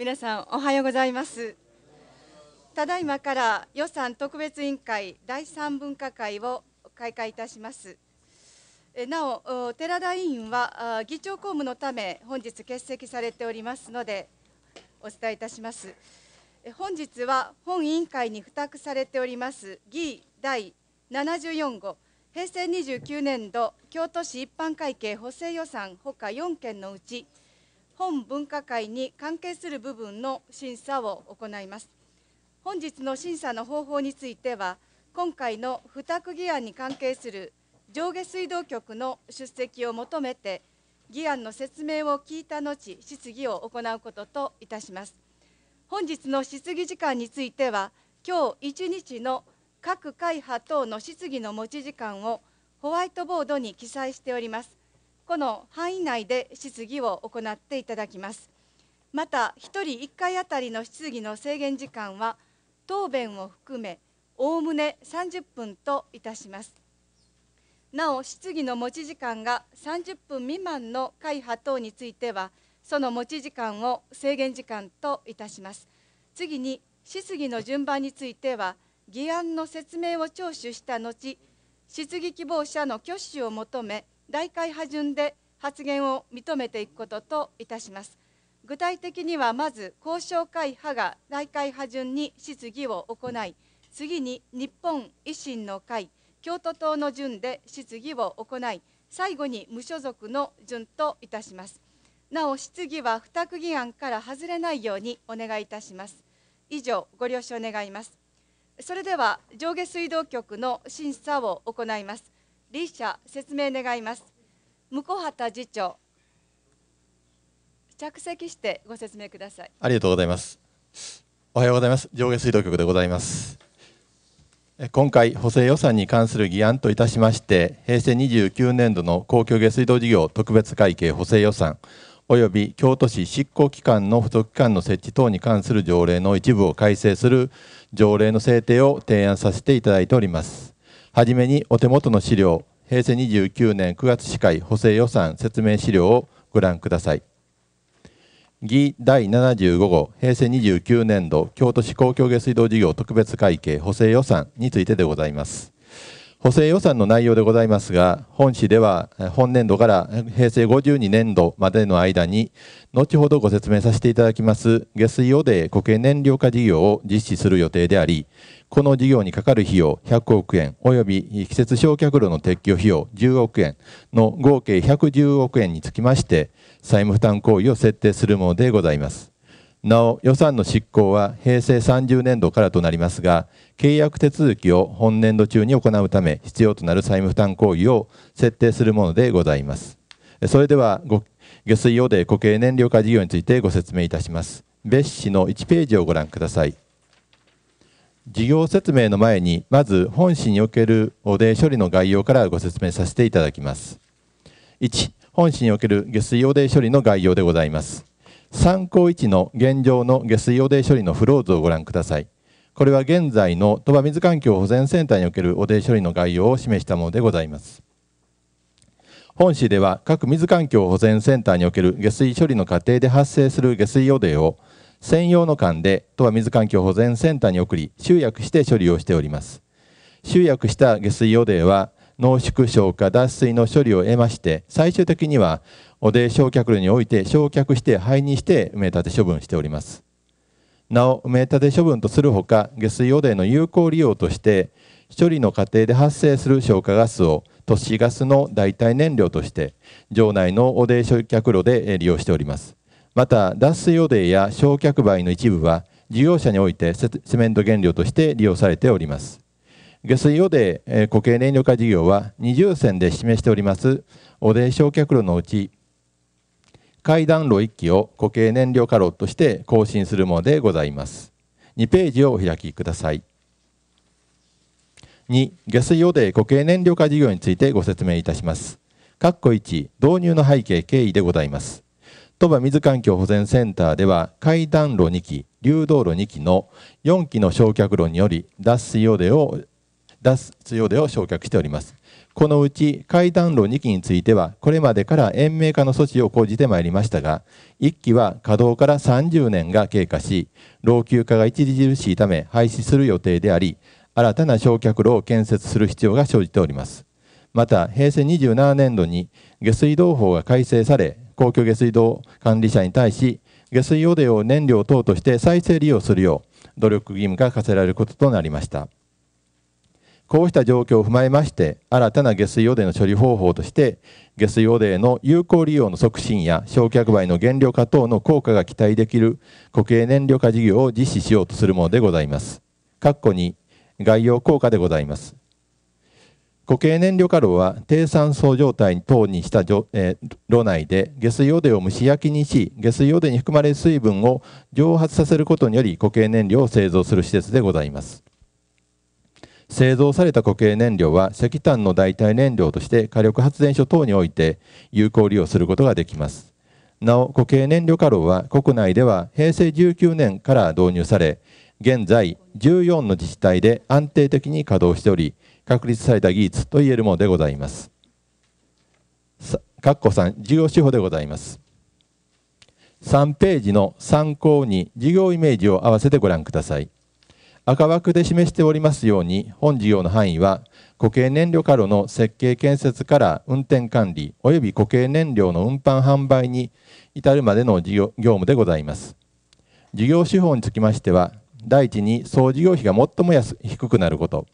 皆さんおはようございますただいまから予算特別委員会第3分科会を開会いたしますなお寺田委員は議長公務のため本日欠席されておりますのでお伝えいたします本日は本委員会に付託されております議第74号平成29年度京都市一般会計補正予算ほか4件のうち本分科会に関係する部分の審査を行います。本日の審査の方法については、今回の付託議案に関係する上下水道局の出席を求めて、議案の説明を聞いた後、質疑を行うことといたします。本日の質疑時間については、今日1日の各会派等の質疑の持ち時間をホワイトボードに記載しております。この範囲内で質疑を行っていただきます。また、1人1回あたりの質疑の制限時間は、答弁を含め、おおむね30分といたします。なお、質疑の持ち時間が30分未満の会派等については、その持ち時間を制限時間といたします。次に、質疑の順番については、議案の説明を聴取した後、質疑希望者の挙手を求め、大会派順で発言を認めていくことといたします。具体的にはまず交渉会派が大会派順に質疑を行い、次に日本維新の会、京都党の順で質疑を行い、最後に無所属の順といたします。なお、質疑は付託議案から外れないようにお願いいたします。以上、ご了承願います。それでは上下水道局の審査を行います。理者説明願います向畑次長着席してご説明くださいありがとうございますおはようございます上下水道局でございます今回補正予算に関する議案といたしまして平成29年度の公共下水道事業特別会計補正予算及び京都市執行機関の付属機関の設置等に関する条例の一部を改正する条例の制定を提案させていただいておりますはじめにお手元の資料、平成29年9月市会補正予算説明資料をご覧ください。議第75号平成29年度京都市公共下水道事業特別会計補正予算についてでございます。補正予算の内容でございますが、本市では本年度から平成52年度までの間に、後ほどご説明させていただきます下水汚泥固形燃料化事業を実施する予定であり、この事業にかかる費用100億円及び季節焼却炉の撤去費用10億円の合計110億円につきまして債務負担行為を設定するものでございます。なお予算の執行は平成30年度からとなりますが契約手続きを本年度中に行うため必要となる債務負担行為を設定するものでございます。それでは下水用で固形燃料化事業についてご説明いたします。別紙の1ページをご覧ください。事業説明の前にまず本市における汚泥処理の概要からご説明させていただきます1本市における下水汚泥処理の概要でございます参考1の現状の下水汚泥処理のフロー図をご覧くださいこれは現在の鳥羽水環境保全センターにおける汚泥処理の概要を示したものでございます本市では各水環境保全センターにおける下水処理の過程で発生する下水汚泥を専用の管で都は水環境保全センターに送り集約して処理をしております集約した下水汚泥は濃縮消化脱水の処理を得まして最終的には汚泥焼却炉において焼却して灰にして埋め立て処分しておりますなお埋め立て処分とするほか下水汚泥の有効利用として処理の過程で発生する消化ガスを都市ガスの代替燃料として場内の汚泥焼却炉で利用しておりますまた脱水汚泥や焼却灰の一部は事業者においてセメント原料として利用されております下水汚泥固形燃料化事業は二重線で示しております汚泥焼却炉のうち階段炉1基を固形燃料化炉として更新するものでございます2ページをお開きください2下水汚泥固形燃料化事業についてご説明いたします括弧1導入の背景経緯でございます鳥羽水環境保全センターでは階段路2基、流動路2基の4基の焼却炉により脱水汚れを脱水汚を焼却しております。このうち階段路2基については、これまでから延命化の措置を講じてまいりましたが、1基は稼働から30年が経過し、老朽化が著しいため廃止する予定であり、新たな焼却炉を建設する必要が生じております。また、平成27年度に下水道法が改正され、公共下水道管理者に対し、下水汚泥を燃料等として再生利用するよう努力義務が課せられることとなりました。こうした状況を踏まえまして、新たな下水汚泥の処理方法として、下水汚泥の有効利用の促進や焼却灰の原料化等の効果が期待できる固形燃料化事業を実施しようとするものでございます。括弧に概要効果でございます。固形燃料カロは低酸素状態等にした、え炉内で下水汚泥を蒸し焼きにし下水汚泥に含まれる水分を蒸発させることにより固形燃料を製造する施設でございます製造された固形燃料は石炭の代替燃料として火力発電所等において有効利用することができますなお固形燃料カロは国内では平成19年から導入され現在14の自治体で安定的に稼働しており確立された技術といえるものでございます。括弧3、事業手法でございます。3ページの参考に事業イメージを合わせてご覧ください。赤枠で示しておりますように、本事業の範囲は、固形燃料カロの設計建設から運転管理及び固形燃料の運搬販売に至るまでの事業業務でございます。事業手法につきましては、第一に総事業費が最も安低くなること。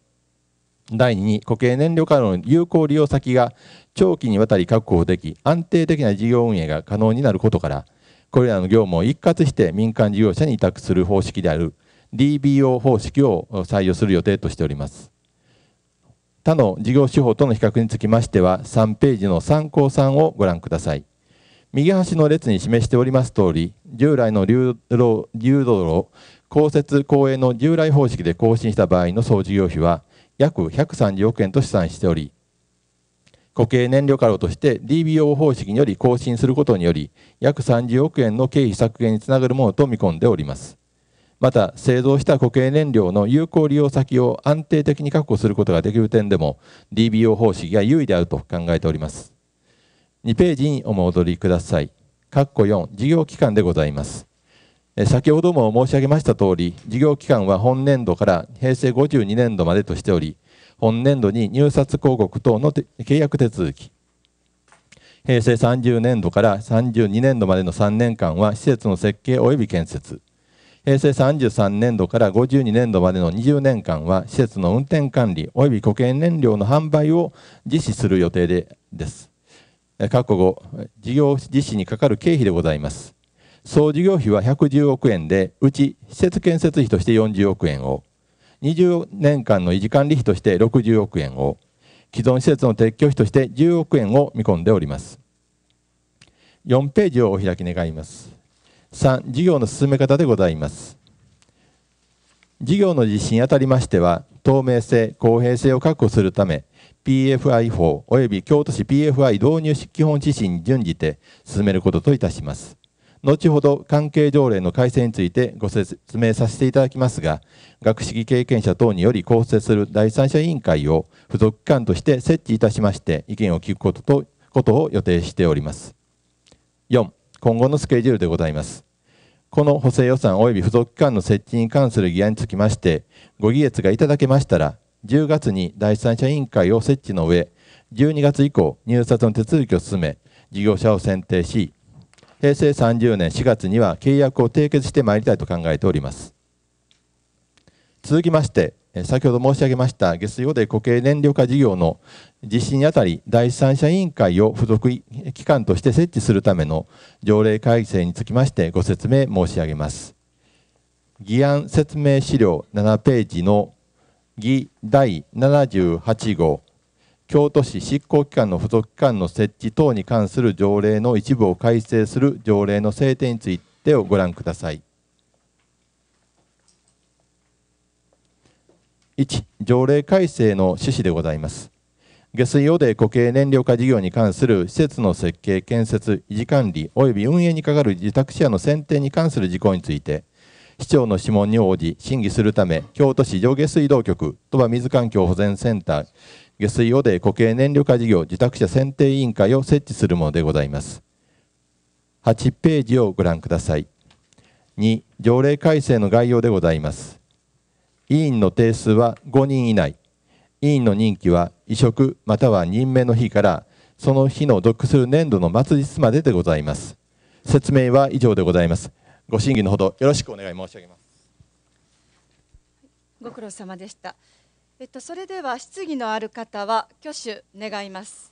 第2、固形燃料からの有効利用先が長期にわたり確保でき、安定的な事業運営が可能になることから、これらの業務を一括して民間事業者に委託する方式である DBO 方式を採用する予定としております。他の事業手法との比較につきましては、3ページの参考3をご覧ください。右端の列に示しておりますとおり、従来の流動炉、公設公営の従来方式で更新した場合の総事業費は、約130億円と試算しており固形燃料過炉として DBO 方式により更新することにより約30億円の経費削減につながるものと見込んでおりますまた製造した固形燃料の有効利用先を安定的に確保することができる点でも DBO 方式が優位であると考えております2ページにお戻りください。括弧4事業機関でございます。先ほども申し上げましたとおり、事業期間は本年度から平成52年度までとしており、本年度に入札広告等の契約手続き、平成30年度から32年度までの3年間は施設の設計及び建設、平成33年度から52年度までの20年間は施設の運転管理及び固形燃料の販売を実施する予定でです。括弧5、事業実施にかかる経費でございます。総事業費は110億円で、うち施設建設費として40億円を、20年間の維持管理費として60億円を、既存施設の撤去費として10億円を見込んでおります。4ページをお開き願います。3、事業の進め方でございます。事業の実施にあたりましては、透明性、公平性を確保するため、PFI 法及び京都市 PFI 導入基本指針に準じて進めることといたします。後ほど関係条例の改正についてご説明させていただきますが、学識経験者等により構成する第三者委員会を付属機関として設置いたしまして、意見を聞くこととことを予定しております。4、今後のスケジュールでございます。この補正予算及び付属機関の設置に関する議案につきまして、ご議決がいただけましたら、10月に第三者委員会を設置の上、12月以降、入札の手続きを進め、事業者を選定し、平成30年4月には契約を締結してまいりたいと考えております。続きまして、先ほど申し上げました下水汚泥固形燃料化事業の実施にあたり第三者委員会を付属機関として設置するための条例改正につきましてご説明申し上げます。議案説明資料7ページの議第78号京都市執行機関の付属機関の設置等に関する条例の一部を改正する条例の制定についてをご覧ください。1条例改正の趣旨でございます。下水汚泥固形燃料化事業に関する施設の設計、建設、維持管理及び運営に係る自宅者の選定に関する事項について、市長の諮問に応じ審議するため、京都市上下水道局、鳥羽水環境保全センター、下水汚泥固形燃料化事業自宅者選定委員会を設置するものでございます。8ページをご覧ください。2、条例改正の概要でございます。委員の定数は5人以内。委員の任期は移植または任命の日からその日の属する年度の末日まででございます。説明は以上でございます。ご審議のほどよろしくお願い申し上げます。ご苦労様でした。えっと、それでは質疑のある方は挙手願います。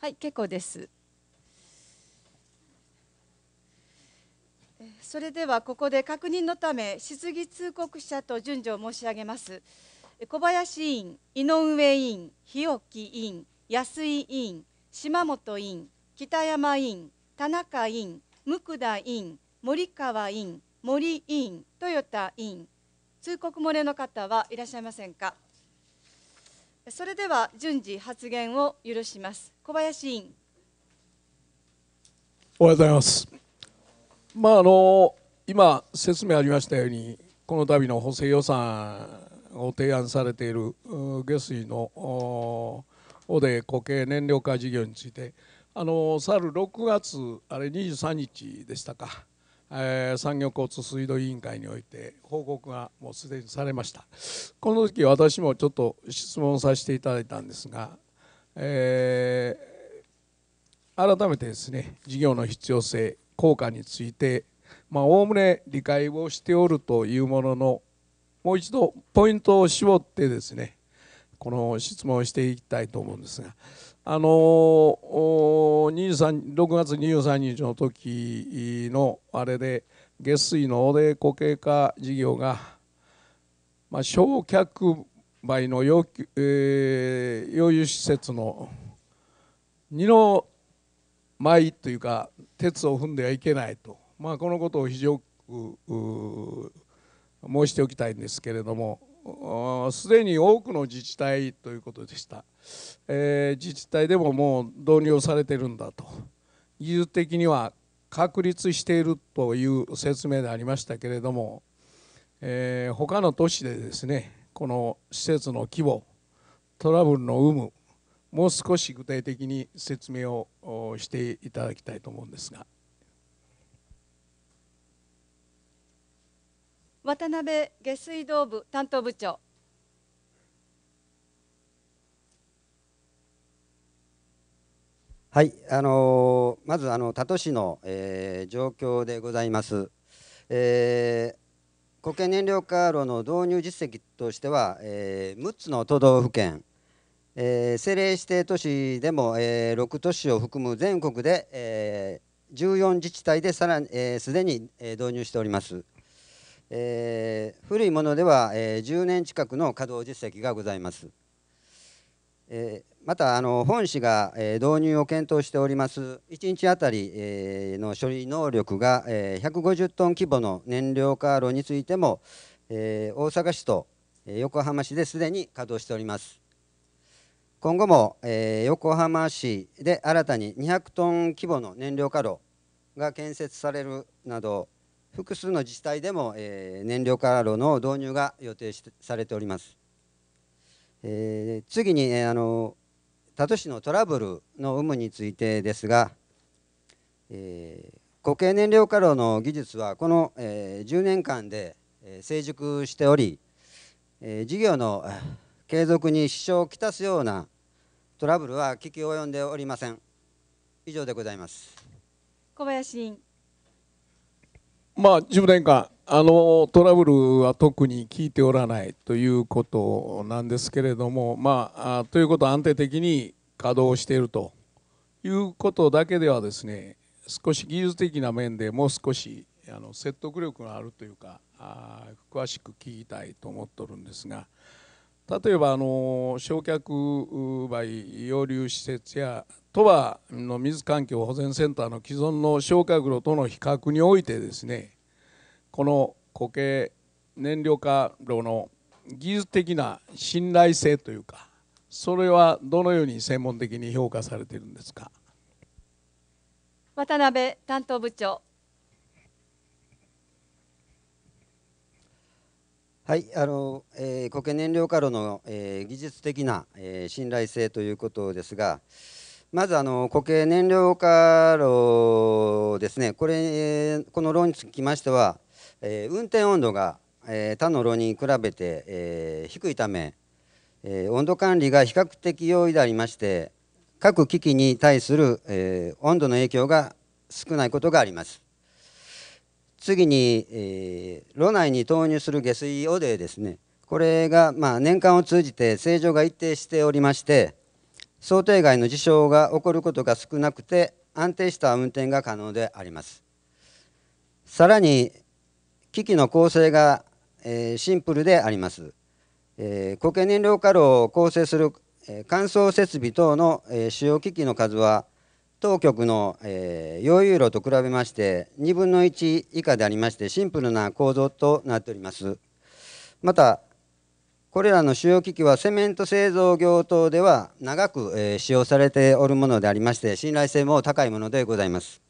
はい、結構です。それではここで確認のため質疑通告者と順序を申し上げます。小林委員、井上委員、日置委員、安井委員、島本委員、北山委員、田中委員、無田院森川院森院豊田院通告漏れの方はいらっしゃいませんかそれでは順次発言を許します小林委員おはようございますまああの今説明ありましたようにこの度の補正予算を提案されている下水のおで固形燃料化事業についてあの去る6月あれ23日でしたか、えー、産業交通水道委員会において報告がもうすでにされましたこの時私もちょっと質問させていただいたんですが、えー、改めてですね事業の必要性効果についてまお概ね理解をしておるというもののもう一度ポイントを絞ってですねこの質問をしていきたいと思うんですが。あの2 6月23日の時のあれで下水の汚泥固形化事業が、まあ、焼却灰の要求、えー、要施設の二の舞というか鉄を踏んではいけないと、まあ、このことを非常に申しておきたいんですけれどもすでに多くの自治体ということでした、えー、自治体でももう導入されてるんだと技術的には確立しているという説明でありましたけれども、えー、他の都市でですねこの施設の規模トラブルの有無もう少し具体的に説明をしていただきたいと思うんですが。渡辺下水道部担当部長はい、あのー、まずあの多都市の、えー、状況でございます。えー固形燃料カーロの導入実績としては、えー、6つの都道府県、えー、政令指定都市でも、えー、6都市を含む全国で、えー、14自治体でさらに、えー、に、えー、導入しております。えー、古いものでは、えー、10年近くの稼働実績がございます。えー、またあの本市が、えー、導入を検討しております1日あたり、えー、の処理能力が、えー、150トン規模の燃料カー炉についても、えー、大阪市と、え横浜市ですでに稼働しております。今後も、えー、横浜市で新たに200トン規模の燃料カ炉が建設されるなど複数の自治体でも、えー、燃料カー炉の導入が予定されております。えー、次に、えー、あの他都市のトラブルの有無についてですが、えー、固形燃料カ炉の技術はこの、えー、10年間で、えー、成熟しており、えー、事業の継続に支障をきたすようなトラブルは聞き及んでおりません。以上でございます。小林委員まあ、10年間あのトラブルは特に聞いておらないということなんですけれども、まあ、あということは安定的に稼働しているということだけではですね少し技術的な面でもう少しあの説得力があるというかあ詳しく聞きたいと思ってるんですが。例えばあの焼却灰溶流施設や都はの水環境保全センターの既存の焼却炉との比較においてですねこの固形燃料化炉の技術的な信頼性というかそれはどのように専門的に評価されているんですか渡辺担当部長はいあのえー、固形燃料カロの、えー、技術的な、えー、信頼性ということですが、まずあの固形燃料カロですね、これこの炉につきましては、えー、運転温度が、えー、他の炉に比べて、えー、低いため、えー、温度管理が比較的容易でありまして、各機器に対する、えー、温度の影響が少ないことがあります。次に、えー、炉内に投入する下水汚泥ですねこれが、まあ、年間を通じて正常が一定しておりまして想定外の事象が起こることが少なくて安定した運転が可能でありますさらに機器の構成が、えー、シンプルであります、えー、固形燃料化炉を構成する、えー、乾燥設備等の、えー、使用機器の数は当局の、えー、溶融炉と比べまして2分の1以下でありましてシンプルな構造となっておりますまたこれらの主要機器はセメント製造業等では長く、えー、使用されておるものでありまして信頼性も高いものでございます、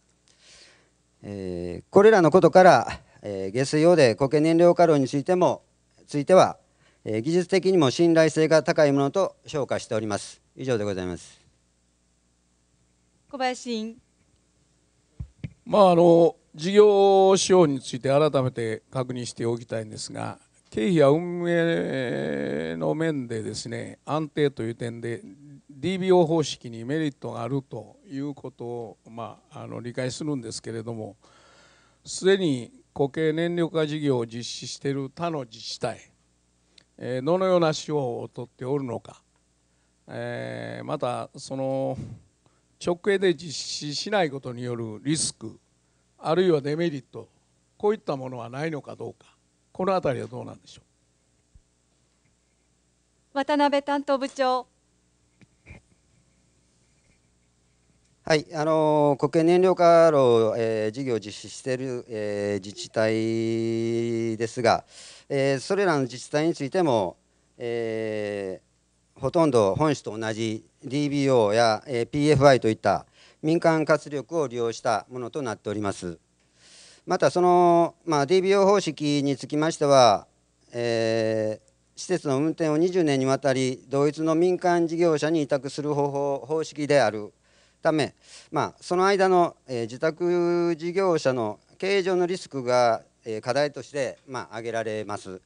えー、これらのことから、えー、下水用で固形燃料過労についてもついては、え技術的にも信頼性が高いものと評価しております以上でございます小林委員。まああの事業手法について改めて確認しておきたいんですが、経費や運営の面でですね安定という点で DBO 方式にメリットがあるということを、まあ、あの理解するんですけれどもすでに固形燃料化事業を実施している他の自治体、えどのような手法をとっておるのか、えまたその直営で実施しないことによるリスクあるいはデメリットこういったものはないのかどうかこの辺りはどうなんでしょう渡辺担当部長はい、あの国営燃料化炉、えー、事業を実施している、えー、自治体ですが、えー、それらの自治体についても、えー、ほとんど本市と同じ DBO や PFI といった民間活力を利用したものとなっております。またその、まあ、DBO 方式につきましては、えー、施設の運転を20年にわたり同一の民間事業者に委託する方法方式であるため、まあ、その間の、えー、自宅事業者の経営上のリスクが、えー、課題として、まあ、挙げられます。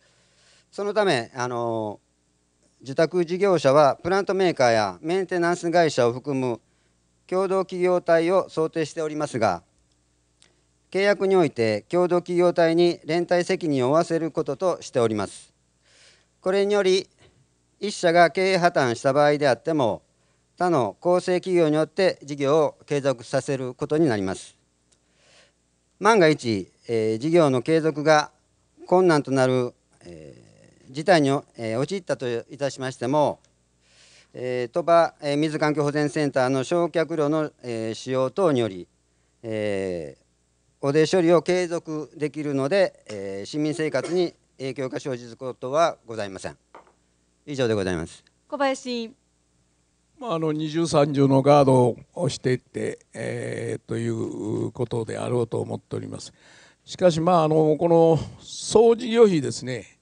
そのためあのー受託事業者はプラントメーカーやメンテナンス会社を含む共同企業体を想定しておりますが契約において共同企業体に連帯責任を負わせることとしておりますこれにより1社が経営破綻した場合であっても他の構成企業によって事業を継続させることになります万が一、えー、事業の継続が困難となる、えー事態に、えー、陥ったといたしましても、えー、鳥羽、えー、水環境保全センターの焼却炉の、えー、使用等により、えー、汚泥処理を継続できるので、えー、市民生活に影響が生じることはございません。以上でございます。小林。まあ、あの二重三重のガードをしていって、えー、ということであろうと思っております。しかし、まあ、あのこの総事業費ですね、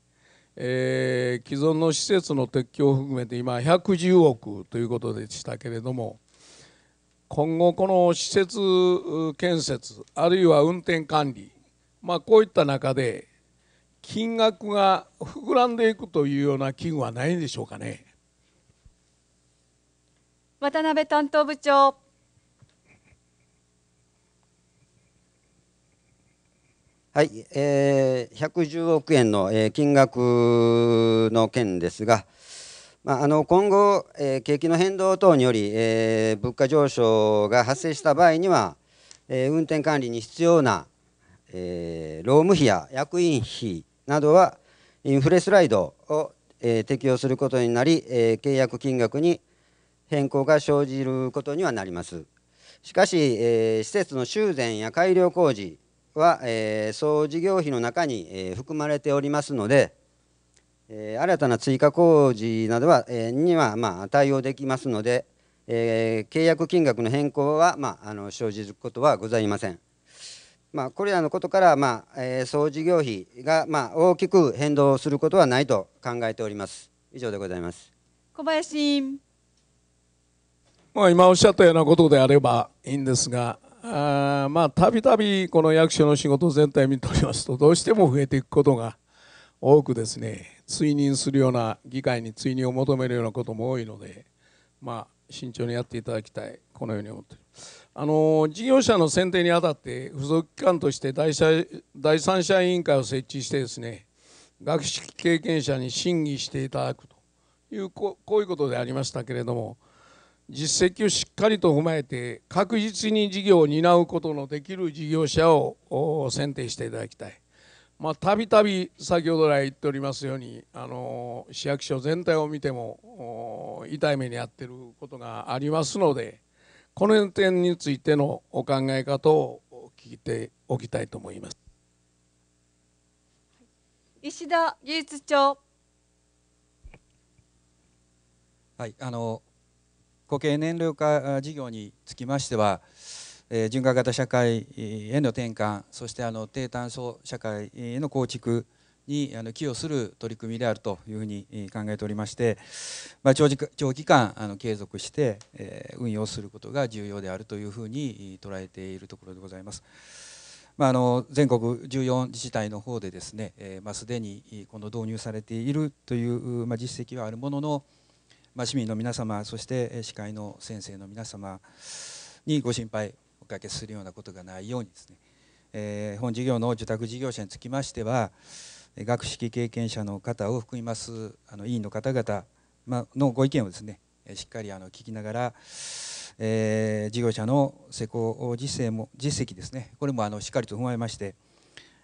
えー、既存の施設の撤去を含めて今110億ということでしたけれども今後この施設建設あるいは運転管理、まあ、こういった中で金額が膨らんでいくというような危惧はないんでしょうかね。渡辺担当部長はい、えー、110億円の、えー、金額の件ですが、まあ、あの今後、えー、景気の変動等により、えー、物価上昇が発生した場合には、えー、運転管理に必要な、えー、労務費や役員費などはインフレスライドを、えー、適用することになり、えー、契約金額に変更が生じることにはなります。しかし、えー、施設の修繕や改良工事は、えー、総事業費の中に、えー、含まれておりますので、えー、新たな追加工事などは、えー、には、まあ、対応できますので、えー、契約金額の変更は、まあ、あの生じることはございません。まあ、これらのことから、まあえー、総事業費が、まあ、大きく変動することはないと考えております。以上でございます小林、まあ、今おっしゃったようなことであればいいんですがあまあたびたびこの役所の仕事全体を見ておりますとどうしても増えていくことが多くですね追認するような議会に追認を求めるようなことも多いのでまあ慎重にやっていただきたいこのように思っていますあの事業者の選定にあたって付属機関として第第三者委員会を設置してですね学識経験者に審議していただくというこういうことでありましたけれども実績をしっかりと踏まえて確実に事業を担うことのできる事業者を選定していただきたい。まあ、たびたび先ほど来言っておりますようにあの市役所全体を見ても痛い目に遭っていることがありますのでこの点についてのお考え方を聞いておきたいと思います石田技術長はいあの固形燃料化事業につきましては、えー、循環型社会への転換そしてあの低炭素社会への構築にあの寄与する取り組みであるというふうに考えておりまして、まあ、長時長期間あの継続して、えー、運用することが重要であるというふうに捉えているところでございます。まあ、あの全国14自治体の方でですね、えーまあ、すでにこの導入されているという、まあ、実績はあるものの、まあ、市民の皆様そして司会の先生の皆様にご心配おかけするようなことがないようにですね、えー、本事業の受託事業者につきましては学識経験者の方を含みますあの委員の方々のご意見をですねしっかりあの聞きながら、えー、事業者の施工実践も実績ですねこれもあのしっかりと踏まえまして、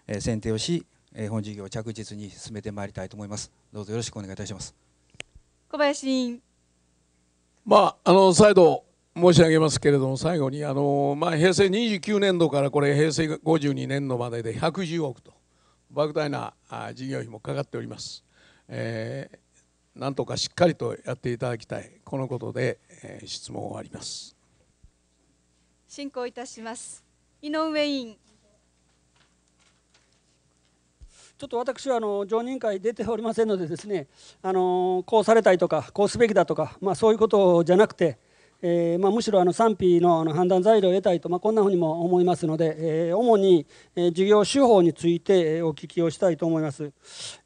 えー、選定をし、えー、本事業を着実に進めてまいりたいと思いますどうぞよろしくお願いいたします小林委員。まあ、あの再度申し上げますけれども、最後にあの、まあ、平成29年度からこれ、平成52年度までで110億と、莫大な事業費もかかっております。えー、なんとかしっかりとやっていただきたい、このことで、えー、質問を終わります。進行いたします。井上委員。ちょっと私はあの常任会出ておりませんのでですねあのこうされたいとかこうすべきだとか、まあ、そういうことじゃなくて、えー、まあ、むしろあの賛否のあの判断材料を得たいと、まあ、こんなふうにも思いますので、えー、主に、え事業手法についてお聞きをしたいと思います、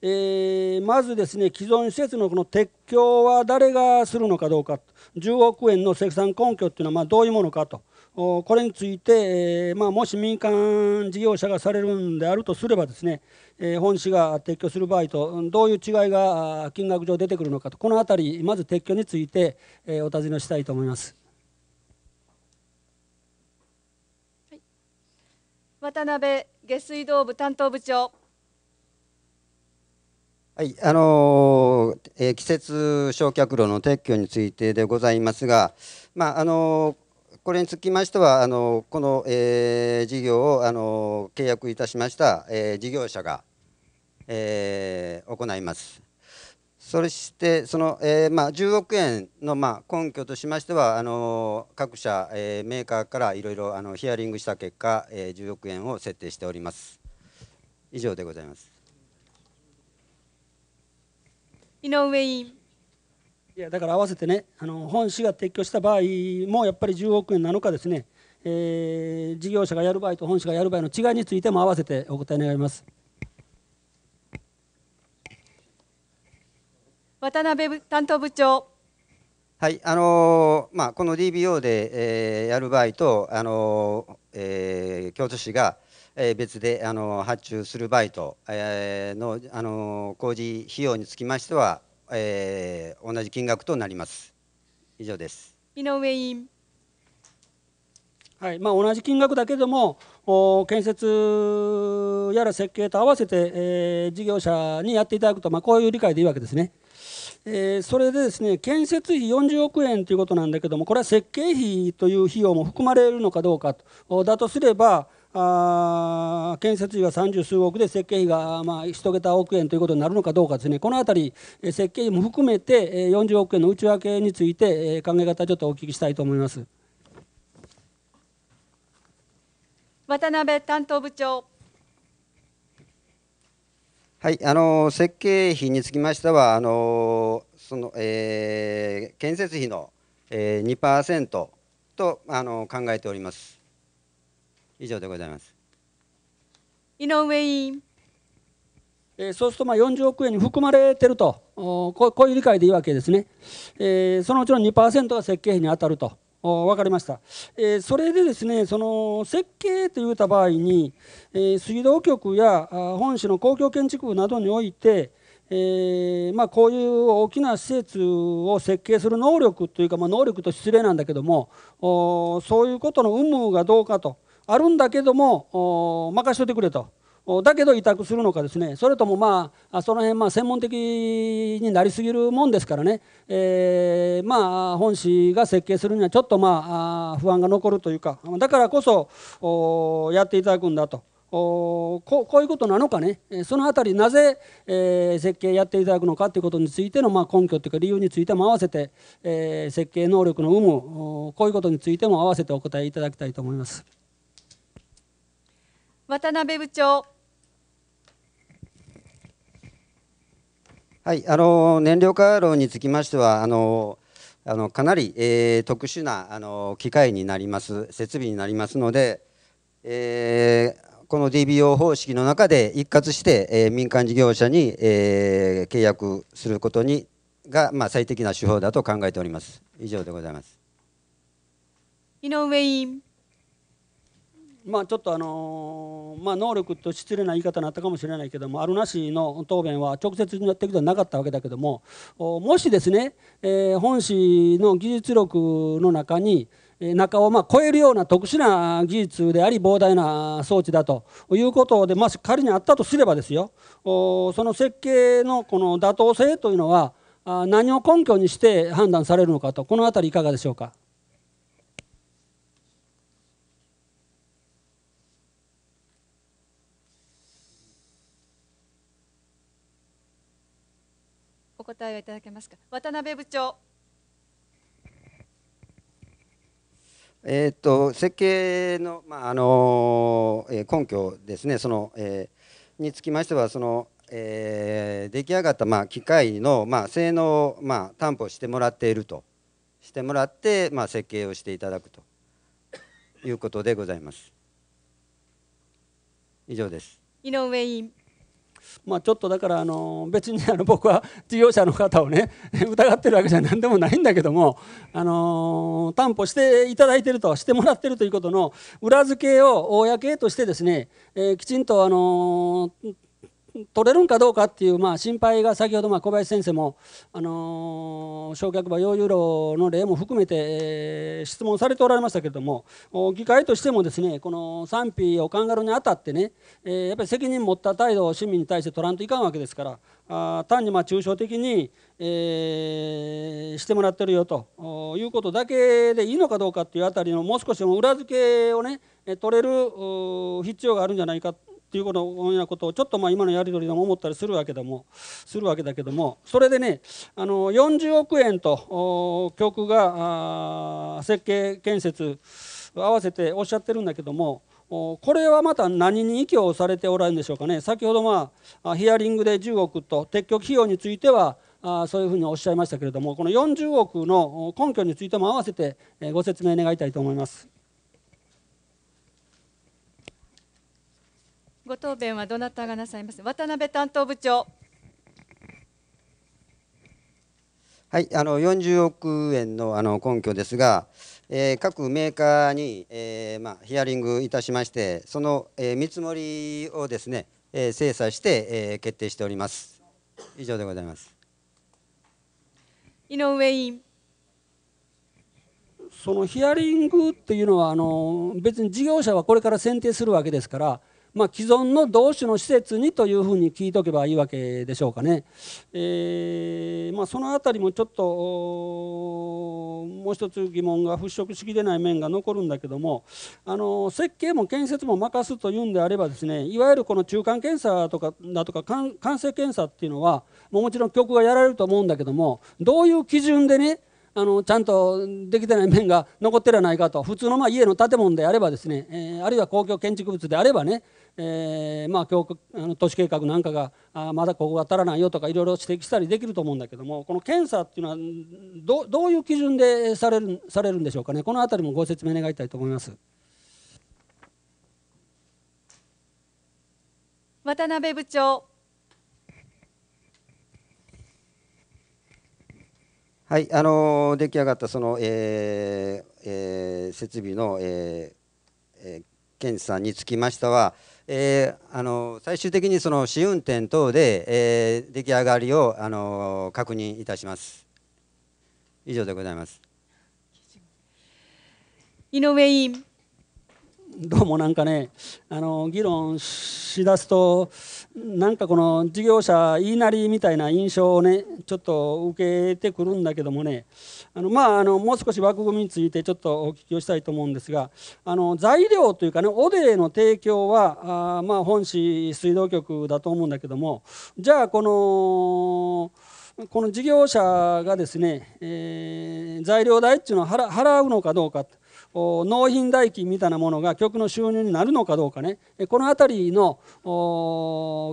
えー、まずですね既存施設のこの撤去は誰がするのかどうか10億円の積算根拠というのはまどういうものかとこれについて、えまあ、もし民間事業者がされるんであるとすればですね、え本市が撤去する場合とどういう違いが金額上出てくるのかとこの辺りまず撤去について、えお尋ねしたいと思います。渡辺下水道部担当部長。はいあのえー、季節焼却炉の撤去についてでございますが、まああのーこれにつきましては、あのこの、えー、事業をあの契約いたしました、えー、事業者が、えー、行います。そしてその、えーまあ、10億円の、まあ、根拠としましてはあの各社、えー、メーカーからいろいろヒアリングした結果、えー、10億円を設定しております。以上でございます井上委員いやだから合わせてねあの本市が撤去した場合もやっぱり10億円なのかですね、えー、事業者がやる場合と本市がやる場合の違いについても合わせてお答え願います。渡辺担当部長。はいあのー、まあ、この DBO で、えー、やる場合と、あのーえー、京都市が、えー、別で、あのー、発注する場合と、えー、の、あのー、工事費用につきましては、えー、同じ金額となります。以上です。井上委員。はいまあ、同じ金額だけでも建設やら設計と合わせて、えー、事業者にやっていただくと、まあ、こういう理解でいいわけですね。えー、それでですね建設費40億円ということなんだけどもこれは設計費という費用も含まれるのかどうかとだとすればあ建設費が三十数億で設計費がまあ1桁億円ということになるのかどうかですねこの辺り設計費も含めて40億円の内訳について考え方ちょっとお聞きしたいと思います渡辺担当部長はい、あの設計費につきましてはあのその、えー、建設費の、えー、2%とあの考えております。以上でございます。井上委員。えー、そうするとまあ40億円に含まれてるとこういう理解でいいわけですね、えー、そのうちの2%が設計費に当たると分かりました、えー、それでですねその設計といった場合に、え水道局や本市の公共建築などにおいて、えまあ、こういう大きな施設を設計する能力というか、まあ、能力と失礼なんだけどもそういうことの有無がどうかと。あるんだけども任しといてくれと。だけど委託するのかですねそれともまあその辺まあ専門的になりすぎるもんですからね、えー、まあ本市が設計するにはちょっとまあ不安が残るというかだからこそやっていただくんだとこういうことなのかねその辺りなぜ、え設計やっていただくのかということについてのまあ根拠というか理由についても合わせて、え設計能力の有無こういうことについても合わせてお答えいただきたいと思います。渡辺部長。はい、あの燃料回路につきましてはあのあのかなり、えー、特殊なあの機械になります設備になりますので、えー、この DBO 方式の中で一括して、えー、民間事業者に、えー、契約することにが、まあ、最適な手法だと考えております。以上でございます井上委員まあ、ちょっと、あのまあ、能力と失礼な言い方になったかもしれないけどもあるなしの答弁は直接っていことはなかったわけだけどももしですね、え本市の技術力の中に中をま超えるような特殊な技術であり膨大な装置だということでもし仮にあったとすればですよその設計のこの妥当性というのは何を根拠にして判断されるのかとこの辺りいかがでしょうか。答えをいただけますか渡辺部長えーと、と設計の,、まああのえー、根拠ですねその、えー、につきましてはその、えー、出来上がった、まあ、機械の、まあ、性能を、まあ、担保してもらっているとしてもらって、まあ、設計をしていただくということでございます。以上です井上委員まあ、ちょっとだからあの別にあの僕は事業者の方をね 疑ってるわけじゃ何でもないんだけどもあの担保していただいてるとしてもらってるということの裏付けを公としてですね、えきちんとあの取れるんかどうかっていう、まあ、心配が先ほどまあ小林先生も、あのー、焼却馬用ユーの例も含めて、え質問されておられましたけれども議会としてもですねこの賛否を考えるにあたってね、えやっぱり責任持った態度を市民に対して取らんといかんわけですからあ単にまあ抽象的に、えー、してもらってるよということだけでいいのかどうかっていうあたりのもう少し裏付けをね取れる必要があるんじゃないかっていうことようなことをちょっとまあ今のやり取りでも思ったりするわけでもするわけだけどもそれでねあの40億円と局が設計建設合わせておっしゃってるんだけどもこれはまた何に依をされておられるんでしょうかね先ほどまあヒアリングで10億と撤去費用についてはあそういうふうにおっしゃいましたけれどもこの40億の根拠についても合わせてご説明願いたいと思います。ご答弁はどなたがなさいます渡辺担当部長。はい、あの40億円のあの根拠ですが、えー、各メーカーに、えーまあ、ヒアリングいたしまして、その、えー、見積もりをですね、えー、精査して、えー、決定しております。以上でございます。井上委員。そのヒアリングっていうのはあの別に事業者はこれから選定するわけですからまあ、既存の同種の施設にというふうに聞いておけばいいわけでしょうかね。えー、まあ、その辺りもちょっともう一つ疑問が払拭しきれない面が残るんだけどもあの設計も建設も任すというんであればですねいわゆるこの中間検査とかだとか完成検査っていうのはもちろん局がやられると思うんだけどもどういう基準でねあのちゃんとできてない面が残ってらないかと普通のま家の建物であればですね、えー、あるいは公共建築物であればねえー、まあ、教あの都市計画なんかがあまだここが足らないよとかいろいろ指摘したりできると思うんだけどもこの検査っていうのはどういう基準でされるされるんでしょうかねこの辺りもご説明願いたいと思います。渡辺部長はい、あの出来上がったその、えーえー、設備の、えーえー、検査につきましては、えー、あの最終的にその試運転等で、えー、出来上がりをあの確認いたします。以上でございます。井上委員。どうもなんかねあの議論しだすとなんかこの事業者言いなりみたいな印象をねちょっと受けてくるんだけどもねあのまあ、あのもう少し枠組みについてちょっとお聞きをしたいと思うんですがあの材料というかねオデーの提供はあ、まあ、本市水道局だと思うんだけどもじゃあこの。この事業者がですね、えー、材料代っていうのを払うのかどうか納品代金みたいなものが局の収入になるのかどうかねこの辺りの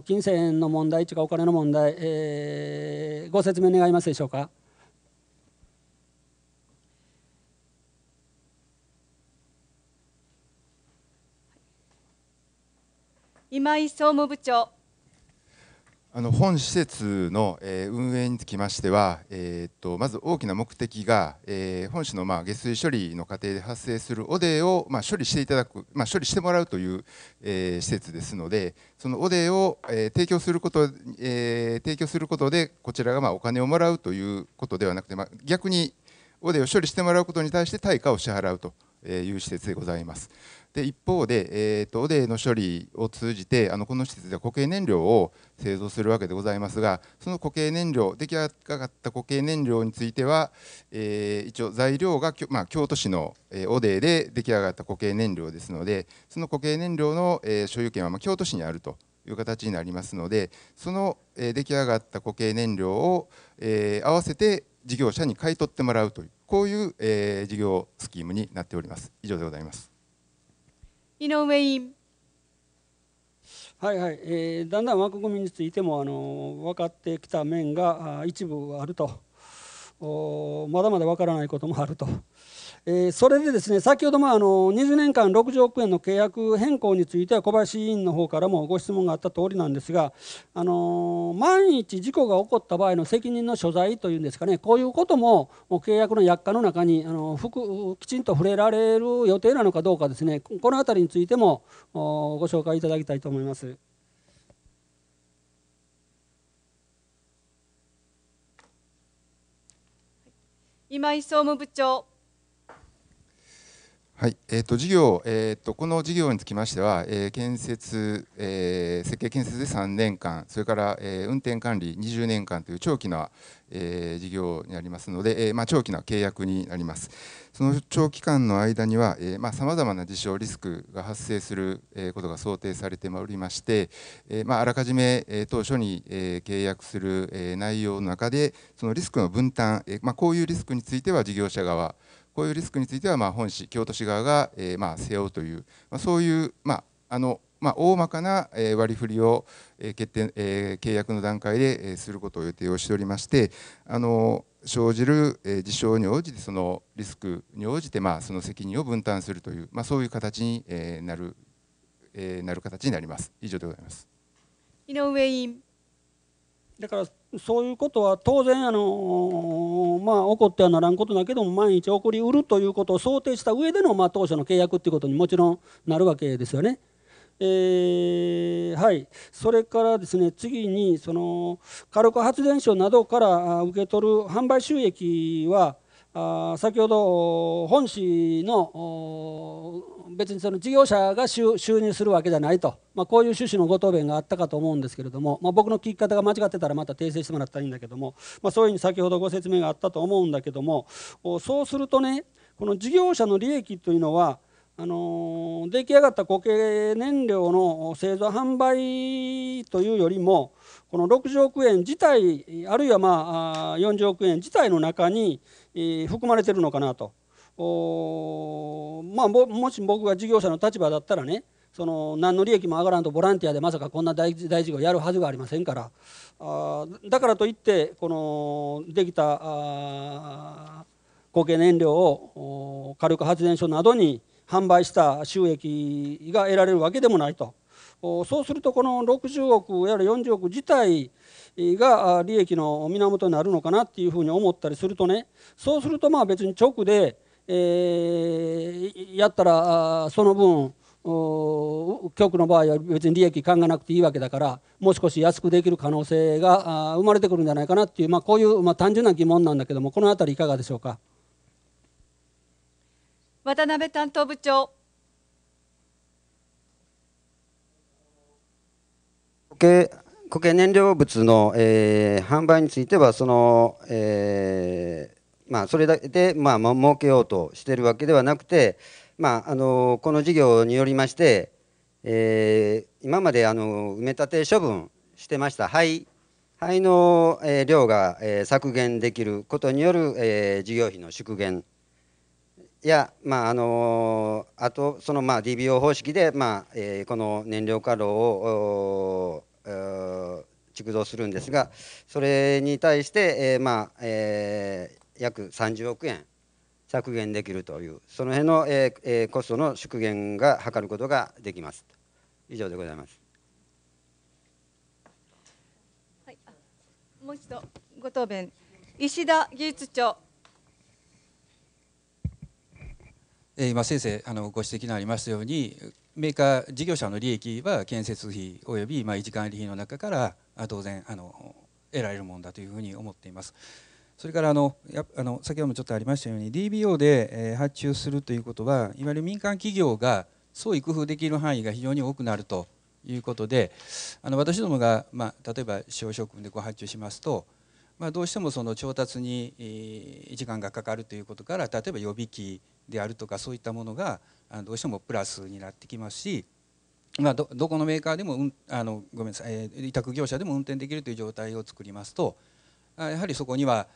金銭の問題というかお金の問題、えー、ご説明願いますでしょうか。今井総務部長あの本施設の運営につきましては、えー、とまず大きな目的が、えー、本市のまあ下水処理の過程で発生する汚泥をまあ処理していただく、まあ、処理してもらうという、えー、施設ですのでその汚泥を、えー、提供すること、えー、提供することでこちらがまあお金をもらうということではなくて、まあ、逆に汚泥を処理してもらうことに対して対価を支払うという施設でございます。で一方で、えーと、オデの処理を通じてあのこの施設では固形燃料を製造するわけでございますがその固形燃料出来上がった固形燃料については、えー、一応材料が、まあ、京都市の、えー、オデーで出来上がった固形燃料ですのでその固形燃料の、えー、所有権は、まあ、京都市にあるという形になりますのでその、えー、出来上がった固形燃料を、えー、合わせて事業者に買い取ってもらうというこういう、えー、事業スキームになっております。以上でございます。井上委員。はいはいえー、だんだん枠組みについてもあの分かってきた面が一部あるとまだまだ分からないこともあるとえー、それでですね先ほどもあの20年間60億円の契約変更については小林委員の方からもご質問があった通りなんですが、あのー、万一事故が起こった場合の責任の所在というんですかねこういうことも契約の約款の中にあのきちんと触れられる予定なのかどうかですねこの辺りについてもご紹介いただきたいと思います。今井総務部長はい、えっ、ー、と事業、えっ、ー、とこの事業につきましては、えー、建設、えー、設計建設で3年間、それから、えー、運転管理20年間という長期な、えー、事業になりますので、えー、まあ長期な契約になります。その長期間の間には、えー、まあさまざまな事象リスクが発生することが想定されておりまして、えー、まああらかじめ、えー、当初に、えー、契約する、えー、内容の中でそのリスクの分担、えー、まあこういうリスクについては事業者側こういうリスクについてはま本市京都市側がえま背負うという、まそういうまあのま大まかな割り振りを決定契約の段階ですることを予定をしておりましてあの生じる事象に応じてそのリスクに応じてまあその責任を分担するという、まそういう形になるなる形になります。以上でございます井上委員だからそういうことは当然あの、まあ、起こってはならんことだけども毎日起こりうるということを想定した上での、まあ、当初の契約ということにもちろんなるわけですよね。えー、はい、それからですね次にその火力発電所などから受け取る販売収益はあ先ほど本市の別にその事業者が収入するわけじゃないと、まあ、こういう趣旨のご答弁があったかと思うんですけれども、まあ、僕の聞き方が間違ってたらまた訂正してもらったらいいんだけども、まあ、そういうふうに先ほどご説明があったと思うんだけどもそうするとねこの事業者の利益というのはあの出来上がった固形燃料の製造販売というよりもこの60億円自体あるいはまあ40億円自体の中に含まれてるのかなと。おまあもし僕が事業者の立場だったらねその何の利益も上がらんとボランティアでまさかこんな大大事業やるはずがありませんからあだからといってこのできたあ固形燃料を火力発電所などに販売した収益が得られるわけでもないとそうするとこの60億やら40億自体が利益の源になるのかなっていうふうに思ったりするとねそうするとまあ別に直でえー、やったらその分局の場合は別に利益考えなくていいわけだからもう少し安くできる可能性が生まれてくるんじゃないかなっていう、まあ、こういう、まあ、単純な疑問なんだけどもこの辺りいかがでしょうか渡辺担当部長。固形固形燃料物の、えー、販売についてはその、えー、まあ、それだけで、まあ、儲けようとしてるわけではなくて、まあ、あのこの事業によりまして、えー、今まであの埋め立て処分してました灰灰の、えー、量が、えー、削減できることによる、えー、事業費の縮減や、まああのあとその、まあ、DBO 方式で、まあえー、この燃料過炉を築造するんですがそれに対して、えーまあえー、約30億円削減できるというその辺の、えーえー、コストの縮減が図ることができます以上でございます、はい、もう一度ご答弁石田技術長今先生あのご指摘のありますようにメーカー事業者の利益は建設費および維持管理費の中から当然あの得られるものだというふうに思っています。それからあのやあの先ほどもちょっとありましたように DBO で、え発注するということはいわゆる民間企業が創意工夫できる範囲が非常に多くなるということであの私どもが、まあ、例えば小食分でご発注しますと、まあ、どうしてもその調達に、時間がかかるということから例えば予備機であるとかそういったものがあどうしてもプラスになってきますし、まあ、どこのメーカーでも、うん、あのごめんなさい、えー、委託業者でも運転できるという状態を作りますと。やはりそこには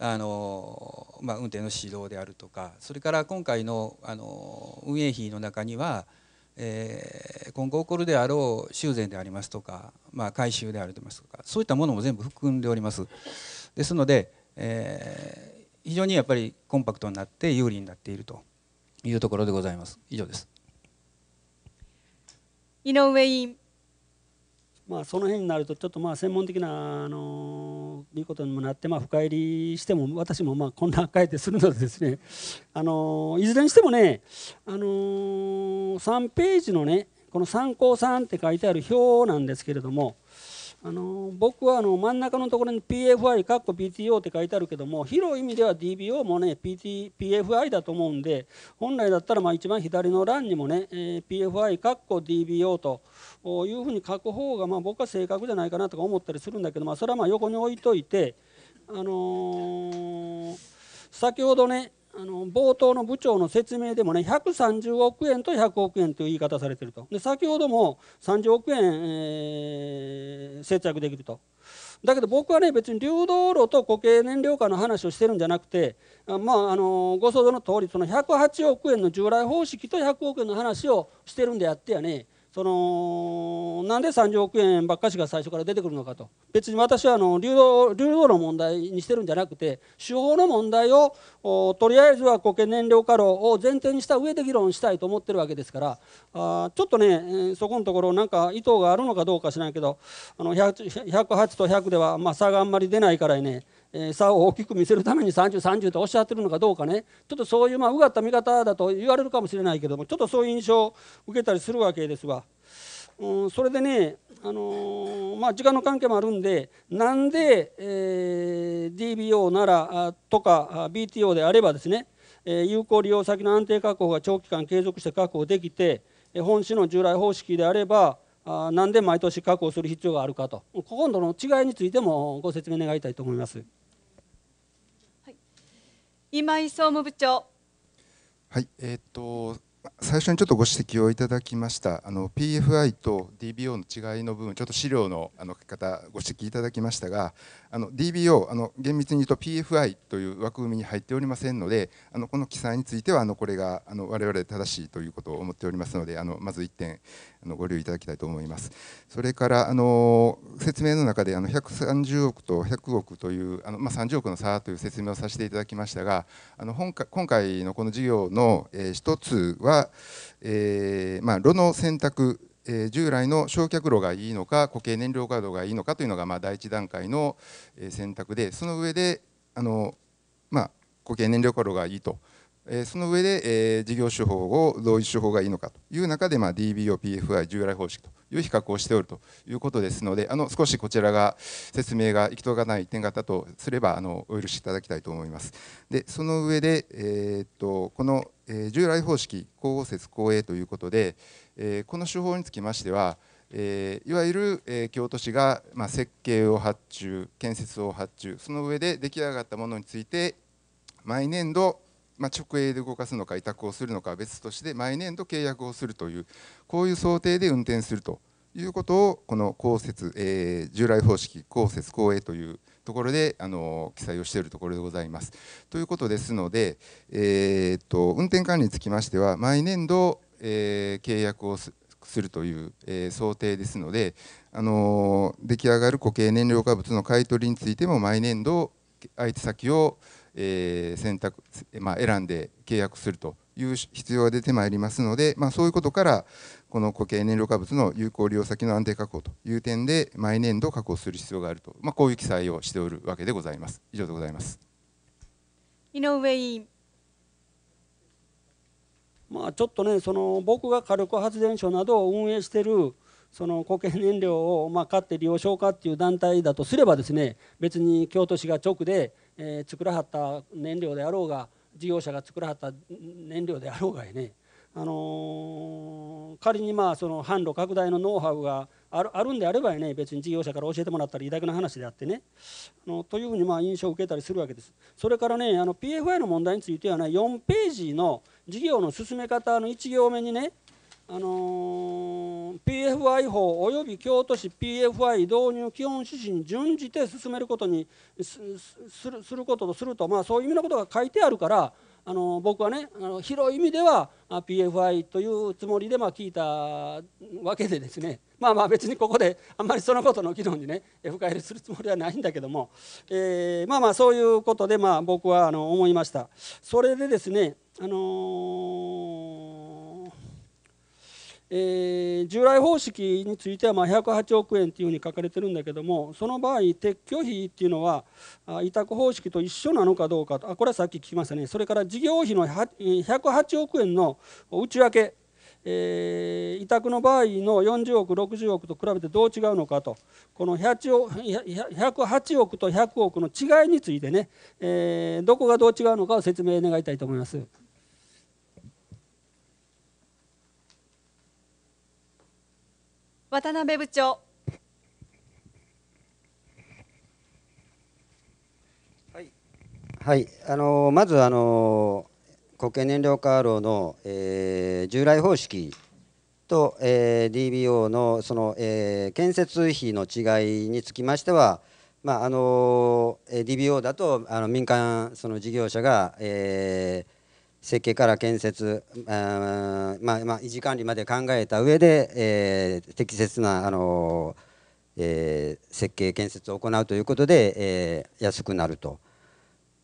あの、まあ、運転の指導であるとかそれから今回のあの運営費の中には、えー、今後起こるであろう修繕でありますとか、まあ、改修であるますとかそういったものも全部含んでおります。ですので、えー、非常にやっぱりコンパクトになって有利になっているというところでございます。以上です井上委員まあ、その辺になるとちょっとまあ専門的なあのいうことにもなってまあ深入りしても私もまあこんな書いてするのでですね あのいずれにしてもねあの3ページのねこの「参考3」って書いてある表なんですけれどもあの僕はあの真ん中のところに PFI、かっこ PTO って書いてあるけども、広い意味では DBO もね、PT、PFI だと思うんで、本来だったらまあ一番左の欄にもね、えー、PFI、かっこ DBO というふうに書く方がまあ僕は正確じゃないかなとか思ったりするんだけど、まあ、それはまあ横に置いといて、あのー、先ほどね、あの冒頭の部長の説明でもね130億円と100億円という言い方されてるとで先ほども30億円、えー、節約できるとだけど僕はね別に流動炉と固形燃料化の話をしてるんじゃなくてまああのご想像の通りその108億円の従来方式と100億円の話をしてるんであってやねそのなんで30億円ばっかしが最初から出てくるのかと別に私はあの流動流動の問題にしてるんじゃなくて手法の問題をとりあえずは固形燃料過炉を前提にした上で議論したいと思ってるわけですからあちょっとねそこのところなんか意図があるのかどうか知らんけどあの108と100では、まあ、差があんまり出ないからねえー、差を大きく見せるために3030 30とおっしゃってるのかどうかねちょっとそういうまあうがった見方だと言われるかもしれないけどもちょっとそういう印象を受けたりするわけですわ。うん、それでね、あのー、まあ、時間の関係もあるんでなんで、えー、DBO ならとか BTO であればですね、えー、有効利用先の安定確保が長期間継続して確保できて本市の従来方式であればあなんで毎年確保する必要があるかと今度の違いについてもご説明願いたいと思います、はい、今井総務部長はいえー、っと最初にちょっとご指摘をいただきましたあの PFI と DBO の違いの部分ちょっと資料のあの書き方ご指摘いただきましたがあの DBO あの厳密に言うと PFI という枠組みに入っておりませんのであのこの記載についてはあのこれがあの我々正しいということを思っておりますのであのまず1点あのご留意いただきたいと思いますそれからあの説明の中であの130億と100億というあの、まあ、30億の差という説明をさせていただきましたがあの本今回のこの事業の、え1つはえー、まあ、炉の選択、えー、従来の焼却炉がいいのか固形燃料ガードがいいのかというのが、まあ、第一段階の選択でその上であの、まあ、固形燃料ガードがいいとえその上で、え事業手法をどういう手法がいいのかという中で、まあ、DBO、PFI、従来方式という比較をしておるということですのであの少しこちらが説明が行き届かない点があったとすればあのお許しいただきたいと思います。でその上で、えー、っとこの、え従来方式光合説、公営ということで、えこの手法につきましてはえいわゆる、え京都市が、ま設計を発注建設を発注その上で出来上がったものについて毎年度ま直営で動かすのか委託をするのかは別として毎年度契約をするというこういう想定で運転するということをこの公設、えー、従来方式公設公営というところであの記載をしているところでございます。ということですので、えー、っと運転管理につきましては毎年度、えー、契約をするという、え想定ですので、あの出来上がる固形燃料化物の買い取りについても毎年度相手先をえ選択、まあ、選んで契約するという必要が出てまいりますので、まあ、そういうことからこの固形燃料化物の有効利用先の安定確保という点で毎年度確保する必要があると、まあ、こういう記載をしておるわけでございます。以上でございます井上委員まあ、ちょっとねその僕が火力発電所などを運営しているその固形燃料をまあ買って利用しようかっていう団体だとすればですね別に京都市が直でえー、作らはった燃料であろうが事業者が作らはった燃料であろうがやね、あのー、仮にまあその販路拡大のノウハウがあるあるんであればね別に事業者から教えてもらったら偉大な話であってねあのというふうにまあ印象を受けたりするわけですそれからねあの PFI の問題についてはね4ページの事業の進め方の1行目にねあのー、PFI 法及び京都市 PFI 導入基本指針に準じて進めることにするすることとすると、まあ、そういう意味のことが書いてあるから、あのー、僕はねあの広い意味では PFI というつもりでまあ聞いたわけでですねまあまあ別にここであんまりそのことの議論にね深入りするつもりはないんだけども、えー、まあまあそういうことでまあ僕はあの思いました。それでですねあのえー、従来方式についてはま108億円というふうに書かれてるんだけどもその場合撤去費っていうのは委託方式と一緒なのかどうかとあこれはさっき聞きましたねそれから事業費の108億円の内訳、えー、委託の場合の40億60億と比べてどう違うのかとこの108億と100億の違いについてね、えー、どこがどう違うのかを説明願いたいと思います。渡辺部長。はい、はい、あのまずあの固形燃料カーロの、えー、従来方式と、えー、DBO のその、えー、建設費の違いにつきましては、まああの DBO だとあの民間その事業者が、えー設計から建設、あまあまあ、維持管理まで考えた上で、えー、適切な、あのえー、設計建設を行うということで、えー、安くなると。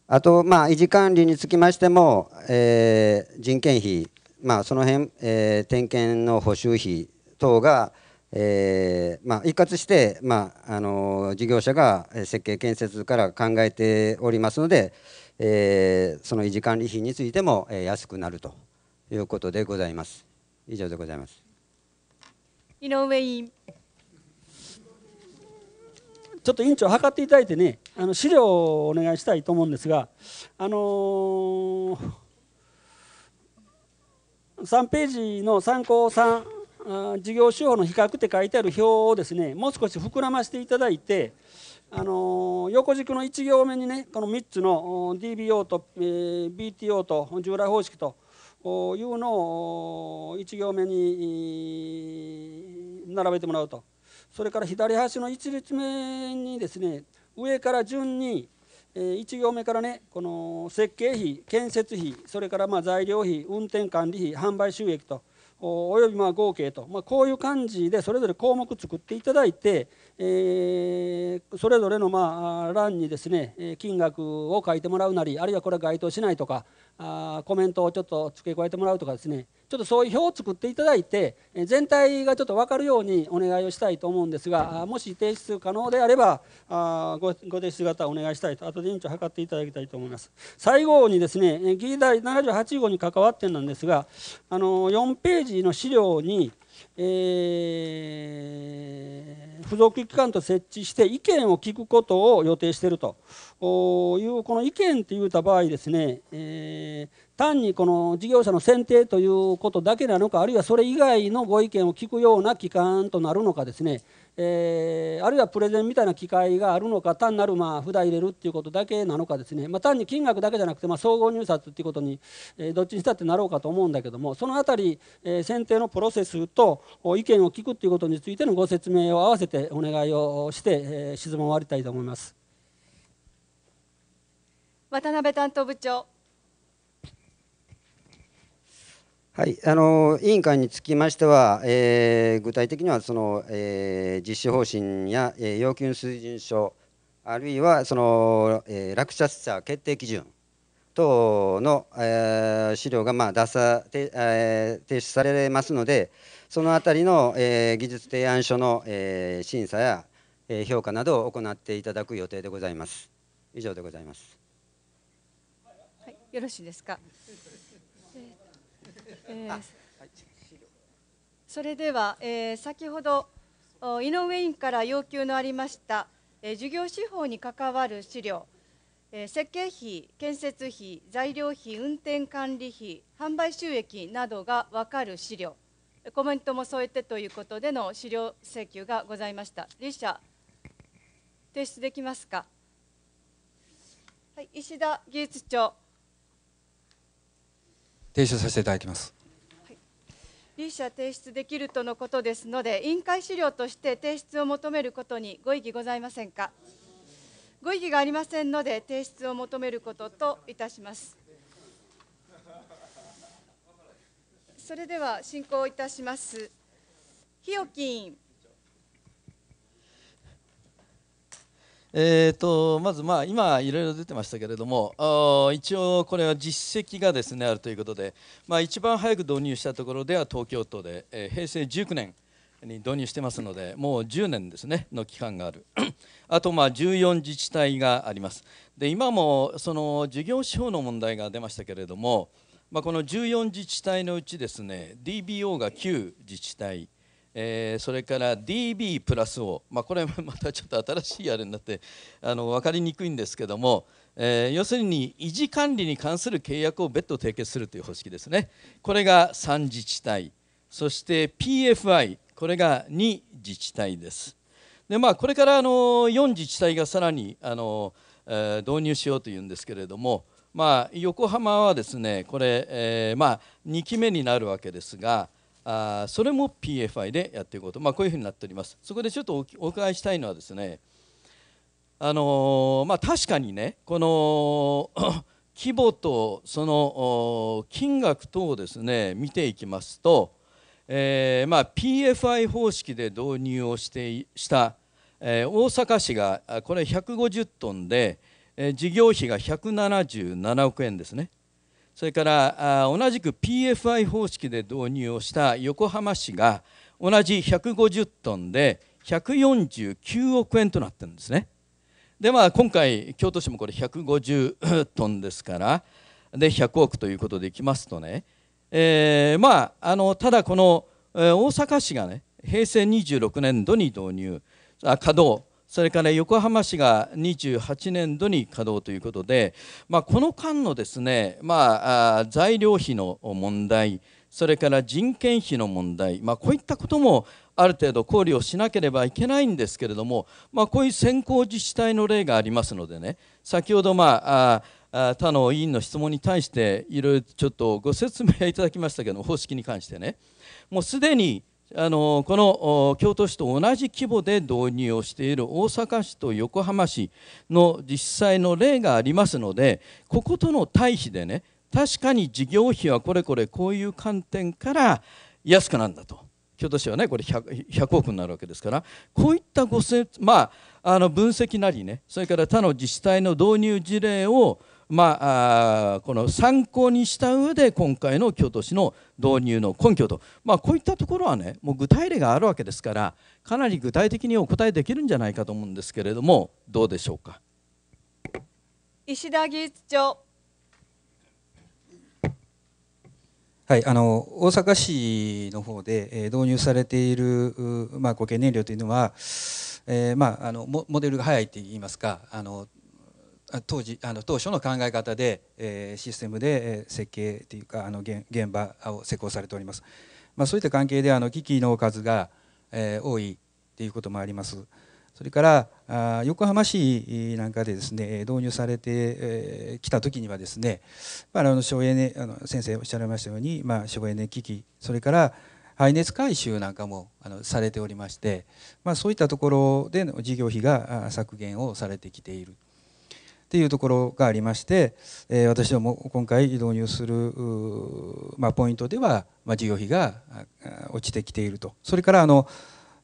あと、まあ、維持管理につきましても、えー、人件費、まあ、その辺、えー、点検の補修費等が、えーまあ、一括して、まああの事業者が設計建設から考えておりますので、えー、その維持管理費についても、えー、安くなるということでございます。以上でございます。井上委員。ちょっと委員長測っていただいてね、あの資料をお願いしたいと思うんですが、あのー、3ページの参考3事業手法の比較って書いてある表をですねもう少し膨らましていただいて、あの横軸の1行目にねこの3つの DBO と、えー、BTO と従来方式というのを1行目に並べてもらうとそれから左端の1列目にですね上から順に1行目からねこの設計費建設費それからま材料費運転管理費販売収益と。およびまあ合計と、まあ、こういう感じでそれぞれ項目作っていただいて、えー、それぞれのまあ欄にですね金額を書いてもらうなりあるいはこれは該当しないとかあコメントをちょっと付け加えてもらうとかですねちょっとそういう表を作っていただいて全体がちょっと分かるようにお願いをしたいと思うんですがもし提出可能であればご提出型お願いしたいととで委員長測っていただきたいと思います最後にですね議題78号に関わってなんですがあの4ページの資料にえー、付属機関と設置して意見を聞くことを予定しているというこの意見って言うた場合ですね、えー、単にこの事業者の選定ということだけなのかあるいはそれ以外のご意見を聞くような機関となるのかですねえー、あるいはプレゼンみたいな機会があるのか単なるまあ札入れるっていうことだけなのかですね、まあ、単に金額だけじゃなくてまあ総合入札っていうことに、えー、どっちにしたってなろうかと思うんだけどもその辺り、えー、選定のプロセスと意見を聞くっていうことについてのご説明を合わせてお願いをして、えー、質問を終わりたいと思います。渡辺担当部長はい、あの委員会につきましては、えー、具体的にはその、えー、実施方針や、えー、要求水準書あるいはその、えー、落札者決定基準等の、えー、資料がまあ出さ、えー、提出されますのでそのあたりの、えー、技術提案書の、えー、審査や、えー、評価などを行っていただく予定でございます。以上でございます。はい、よろしいですか。それでは、えー、先ほど井上委員から要求のありました、えー、事業手法に関わる資料、えー、設計費、建設費、材料費、運転管理費、販売収益などが分かる資料、コメントも添えてということでの資料請求がございました。理社提出できますか。はい、石田技術長。提出させていただきます。立者提出できるとのことですので、委員会資料として提出を求めることにご異議ございませんか。ご異議がありませんので、提出を求めることといたします。それでは進行いたします。日置委員。えーと、まず、まあ、今、いろいろ出てましたけれども一応、これは実績がです、ね、あるということで、まあ、一番早く導入したところでは東京都で、えー、平成19年に導入してますのでもう10年ですねの期間がある あとまあ14自治体がありますで今もその事業手法の問題が出ましたけれども、まあ、この14自治体のうちですね DBO が9自治体えー、それから DB プラス O、まあ、これまたちょっと新しいあれになってあの分かりにくいんですけども、えー、要するに維持管理に関する契約を別途締結するという方式ですねこれが3自治体そして PFI これが2自治体ですで、まあ、これからあの4自治体がさらにあの、えー、導入しようというんですけれども、まあ、横浜はですねこれ、えまあ、2期目になるわけですがあそれも PFI でやっていこうと、まあ、こういうふうになっておりますそこでちょっとお伺いしたいのはですねあのまあ、確かにねこの 規模とその金額等をですね見ていきますと、えー、まあ、PFI 方式で導入をしてした、えー、大阪市がこれ150トンで、えー、事業費が177億円ですね。それから同じく PFI 方式で導入をした横浜市が同じ150トンで149億円となっているんですね。でまあ今回京都市もこれ150トンですからで100億ということでいきますとね、えー、まああのただこの大阪市がね平成26年度に導入稼働それから横浜市が28年度に稼働ということで、まあ、この間のですね、まあ、材料費の問題それから人件費の問題、まあ、こういったこともある程度考慮をしなければいけないんですけれども、まあ、こういう先行自治体の例がありますのでね先ほど、まあ、あ他の委員の質問に対していろいろちょっとご説明いただきましたけど方式に関してねもうすでにあのこの京都市と同じ規模で導入をしている大阪市と横浜市の実際の例がありますのでこことの対比でね確かに事業費はこれこれこういう観点から安くなんだと京都市はねこれ 100, 100億になるわけですからこういったごせまああの分析なりねそれから他の自治体の導入事例をまあ、この参考にした上で今回の京都市の導入の根拠と、まあ、こういったところはねもう具体例があるわけですからかなり具体的にお答えできるんじゃないかと思うんですけれどもどうでしょうか。石田技術長はい、あの大阪市の方で、え導入されている、まあ、固形燃料というのは、えー、まあ、あのモデルが早いといいますかあの当時あの当初の考え方で、えー、システムで、え設計というかあの現現場を施工されております、まあ、そういった関係であの機器の数が、えー、多いということもありますそれからあ横浜市なんかでですね導入されてき、えー、た時にはですね、まあ、あの省エネあの先生おっしゃられましたように、まあ、省エネ機器それから排熱回収なんかもあのされておりまして、まあ、そういったところでの事業費が削減をされてきているっていうところがありまして、え私ども今回導入する、まあ、ポイントでは、まあ、事業費が落ちてきているとそれからあの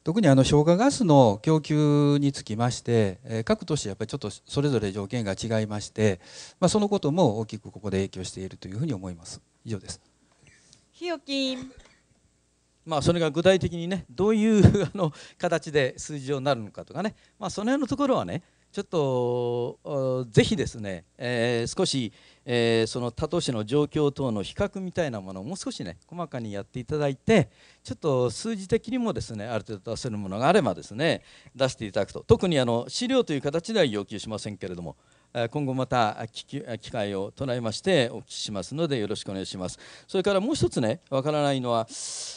特にあの消化ガスの供給につきまして、え各都市やっぱりちょっとそれぞれ条件が違いまして、まあ、そのことも大きくここで影響しているというふうに思います以上です。ひよまあ、それが具体的にねどういうあの形で数字上になるのかとかね、まあ、その辺のところはねちょっとぜひですね、えー、少し、えー、その他都市の状況等の比較みたいなものをもう少しね細かにやっていただいてちょっと数字的にもですねある程度出せるものがあればですね出していただくと特にあの資料という形では要求しませんけれども今後また聞き機会を唱えましてお聞きしますのでよろしくお願いします。それからもう一つねわからないのは、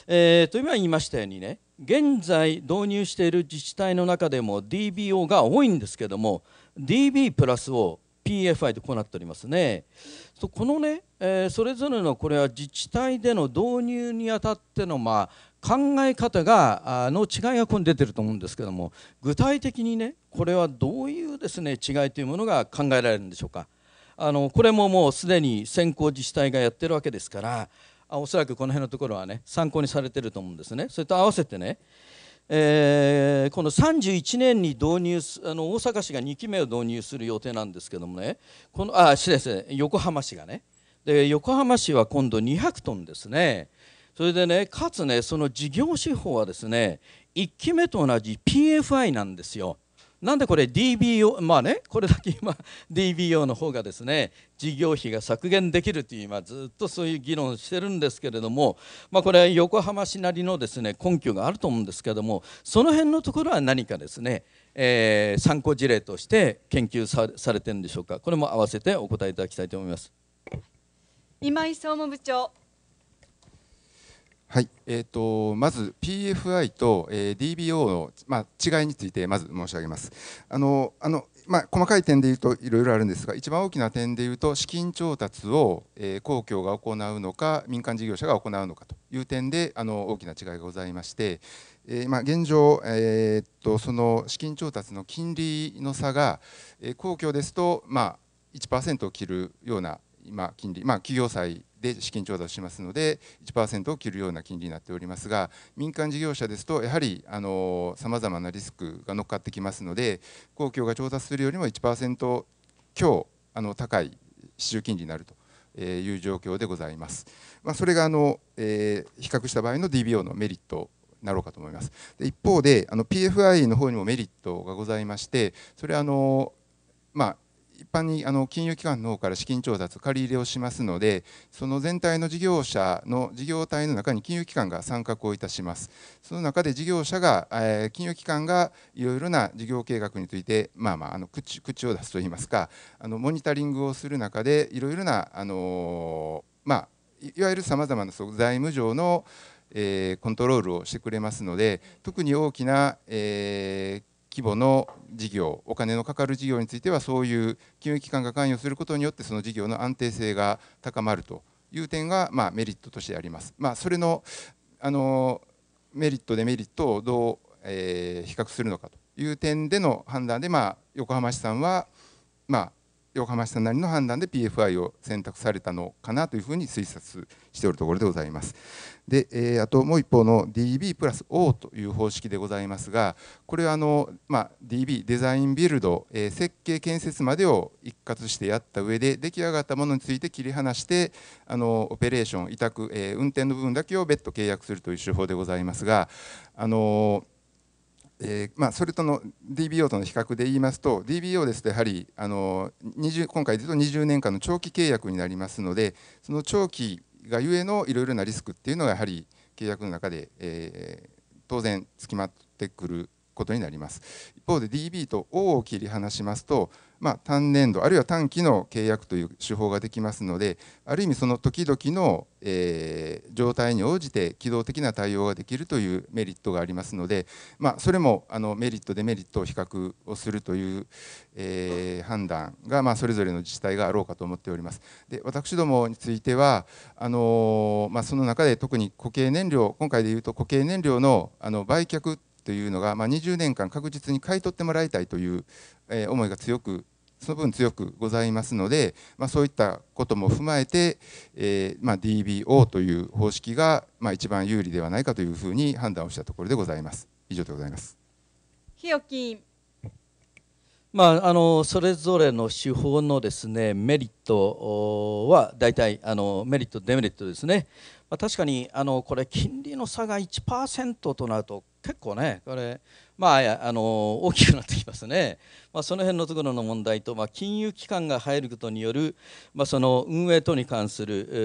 えー、と今言いましたようにね現在導入している自治体の中でも DBO が多いんですけども DB プラスを PFI とこうなっておりますね。このね、えー、それぞれのこれは自治体での導入にあたってのまあ考え方がの違いがここに出てると思うんですけども具体的にねこれはどういうですね違いというものが考えられるんでしょうかあのこれももうすでに先行自治体がやってるわけですからおそらくこの辺のところはね参考にされてると思うんですねそれと合わせてねえー、この31年に導入すあの大阪市が2期目を導入する予定なんですけどもねこのあ失礼ですね横浜市がねで横浜市は今度200トンですねそれでねかつねその事業手法はですね1期目と同じ PFI なんですよ。なんでこれ DBO まあねこれだけ今 DBO の方がですね事業費が削減できるという今ずっとそういう議論をしてるんですけれども、まあ、これ横浜市なりのですね根拠があると思うんですけれどもその辺のところは何かですね、えー、参考事例として研究さされてるんでしょうかこれも合わせてお答えいただきたいと思います。今井総務部長はいえーと、まず PFI と、えー、DBO の、まあ、違いについてまず申し上げます。あのあのまあ、細かい点で言うといろいろあるんですが一番大きな点で言うと資金調達を、えー、公共が行うのか民間事業者が行うのかという点であの大きな違いがございまして、えー、まあ、現状、えー、っとその資金調達の金利の差が、え公共ですと、まあ、1%を切るような今金利まあ企業債で資金調達しますので1%を切るような金利になっておりますが民間事業者ですとやはりさまざまなリスクが乗っかってきますので公共が調達するよりも1%強あの高い市中金利になるという状況でございます。まあ、それがあの、えー、比較した場合の DBO のメリットなろうかと思います。で一方であの PFI の方にもメリットがございましてそれはあのまあ一般にあの金融機関の方から資金調達借り入れをしますのでその全体の事業者の事業体の中に金融機関が参画をいたしますその中で事業者が、えー、金融機関がいろいろな事業計画についてまあまああの口口を出すといいますかあのモニタリングをする中でいろいろなあのまあいわゆるさまざまな財務上の、えー、コントロールをしてくれますので特に大きな、えー、規模の事業お金のかかる事業についてはそういう金融機関が関与することによってその事業の安定性が高まるという点が、まあ、メリットとしてあります。まあ、それのあのメリットデメリットをどう、えー、比較するのかという点での判断で、まあ、横浜市さんは、まあ、横浜市さんなりの判断で PFI を選択されたのかなというふうに推察しておるところでございます。で、えあともう一方の DB プラス O という方式でございますがこれはあの、まあ、DB デザインビルド、え設計建設までを一括してやった上で出来上がったものについて切り離してあのオペレーション委託、え運転の部分だけを別途契約するという手法でございますがあのえー、まあ、それとの DBO との比較で言いますと DBO ですとやはりあの20今回ずっと20年間の長期契約になりますのでその長期がゆえのいろいろなリスクっていうのがやはり契約の中で、えー、当然つきまってくることになります一方で DB と O を切り離しますとま単年度あるいは短期の契約という手法ができますのである意味その時々の、え状態に応じて機動的な対応ができるというメリットがありますので、まそれもあのメリットデメリットを比較をするという、え判断が、まそれぞれの自治体があろうかと思っておりますで私どもについてはあのまその中で特に固形燃料今回でいうと固形燃料のあの売却というのが、ま20年間確実に買い取ってもらいたいという、え思いが強くその分強くございますので、まあ、そういったことも踏まえて、えー、まあ、DBO という方式が、まあ、一番有利ではないかというふうに判断をしたところでございます。以上でございます。日置まあ、あのそれぞれの手法のです、ね、メリットは大体あのメリット、デメリットですね、まあ、確かにあのこれ金利の差が1%となると結構ねこれまああの大きくなってきますね、まあ、その辺のところの問題と、まあ、金融機関が入ることによる、まあ、その運営等に関する、え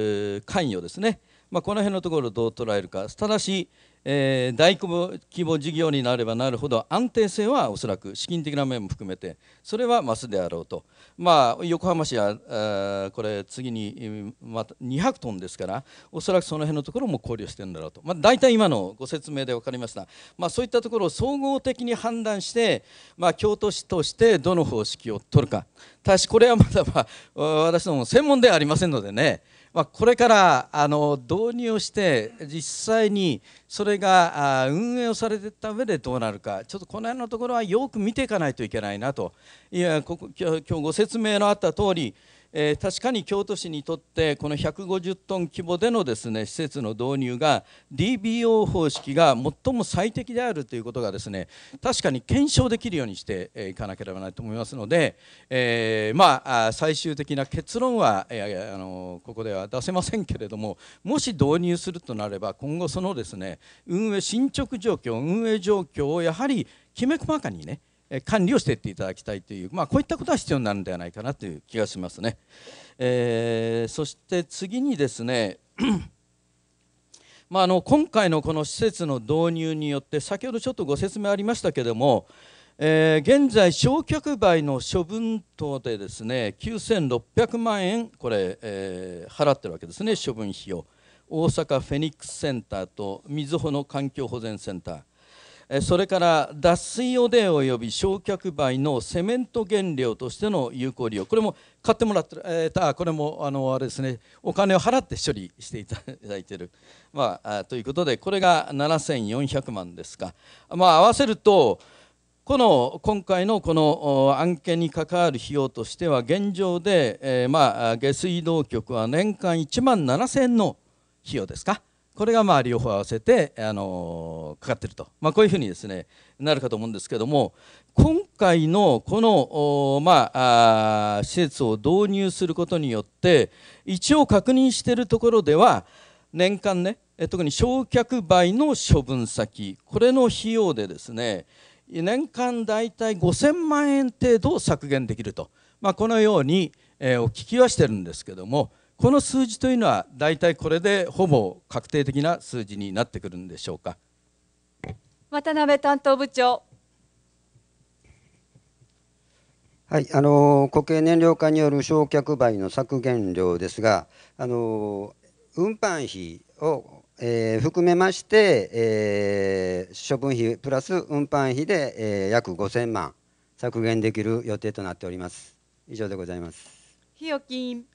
ー、関与ですね、まあ、この辺のところをどう捉えるかただしえー、大規模事業になればなるほど安定性はおそらく資金的な面も含めてそれは増すであろうと、まあ、横浜市はこれ次にまた200トンですからおそらくその辺のところも考慮してるんだろうと、まあ、大体今のご説明で分かりました、まあ、そういったところを総合的に判断して、まあ、京都市としてどの方式を取るかただしこれはまだ、まあ、私ども専門ではありませんのでねまあ、これからあの導入をして実際にそれが運営をされてた上でどうなるかちょっとこの辺のところはよく見ていかないといけないなといやここ今日ご説明のあった通りえー、確かに京都市にとってこの150トン規模でのですね施設の導入が DBO 方式が最も最適であるということがですね確かに検証できるようにしていかなければならないと思いますので、えー、まあ、最終的な結論は、えー、あのここでは出せませんけれどももし導入するとなれば今後そのですね運営進捗状況運営状況をやはりきめ細かにね管理をしていっていただきたいという、まあ、こういったことは必要になるんではないかなという気がしますね。えー、そして次にですね まあ、あの今回のこの施設の導入によって先ほどちょっとご説明ありましたけども、えー、現在焼却灰の処分等でですね9600万円これ、えー、払ってるわけですね処分費用大阪フェニックスセンターとみずほの環境保全センターそれから脱水汚泥及び焼却灰のセメント原料としての有効利用これも買ってもらってえたこれもあのあれですねお金を払って処理していただいている、まあ、ということでこれが7400万ですか、まあ、合わせるとこの今回のこの案件に関わる費用としては現状で、えー、まあ、下水道局は年間1万7000円の費用ですかこれがまあ両方合わせて、あのかかってると、まあ、こういうふうにです、ね、なるかと思うんですけども今回のこの、まあ、施設を導入することによって一応確認しているところでは年間ね特に焼却灰の処分先これの費用でですね年間大体5000万円程度削減できると、まあ、このように、えー、お聞きはしてるんですけどもこの数字というのは大体これでほぼ確定的な数字になってくるんでしょうか渡辺担当部長はい、あの固形燃料化による焼却灰の削減量ですが、あの運搬費を、えー、含めまして、えー、処分費プラス運搬費で、えー、約5000万削減できる予定となっております。以上でございます。日預金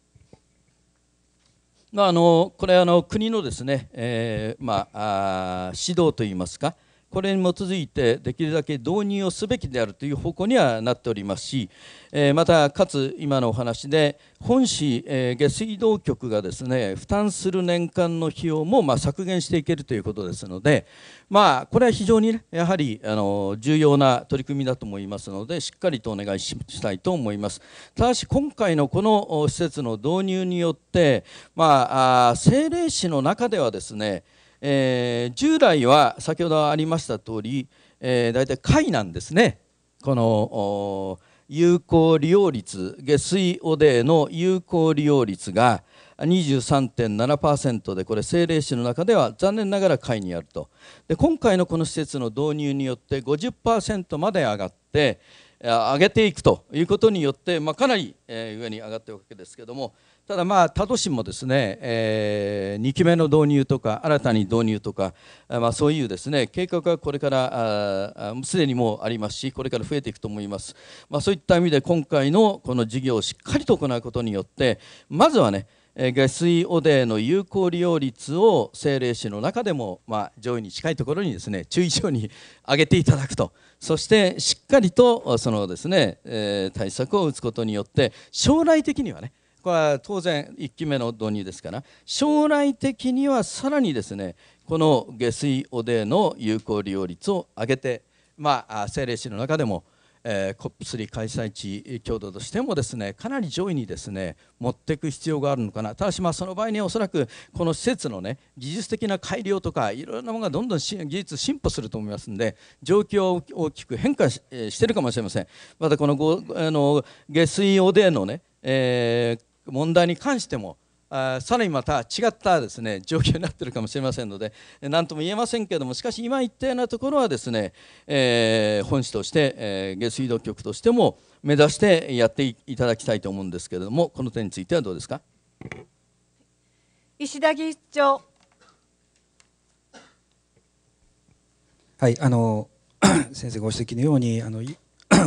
まあ、あのこれあの国のですね、えー、まあ、指導といいますか、これに基づいてできるだけ導入をすべきであるという方向にはなっておりますし、えまたかつ今のお話で本市、え下水道局がですね負担する年間の費用もま削減していけるということですので、まあ、これは非常に、ね、やはりあの重要な取り組みだと思いますのでしっかりとお願いしたいと思います。ただし今回のこの施設の導入によって、まあ、政令市の中ではですねえー、従来は先ほどありました通り、えー、大体貝なんですねこの有効利用率下水汚泥の有効利用率が23.7%でこれ政令市の中では残念ながら下位にあるとで今回のこの施設の導入によって50%まで上がって上げていくということによって、まあ、かなり上に上がっていくわけですけどもただまあ他都市もですね、えー、2期目の導入とか新たに導入とか、まあ、そういうですね計画はこれからすでにもうありますしこれから増えていくと思います、まあ、そういった意味で今回のこの事業をしっかりと行うことによってまずはね下水汚泥の有効利用率を政令市の中でも、まあ、上位に近いところにですね注意上に上げていただくとそしてしっかりとそのですね、えー、対策を打つことによって将来的にはねこれは当然1期目の導入ですから将来的にはさらにですねこの下水汚泥の有効利用率を上げて、まあ、政令市の中でも、えー、COP3 開催地共同としてもですねかなり上位にですね持っていく必要があるのかなただしまあその場合にはおそらくこの施設のね技術的な改良とかいろんなものがどんどん技術進歩すると思いますんで状況は大きく変化し,、えしてるかもしれませんまたこのごあの下水汚泥のね、えー問題に関してもあさらにまた違ったですね 状況になっているかもしれませんので何とも言えませんけれどもしかし今言ったようなところはですね、えー、本市として、えー、下水道局としても目指してやっていただきたいと思うんですけれどもこの点についてはどうですか石田議長はいあの 先生ご指摘のようにあの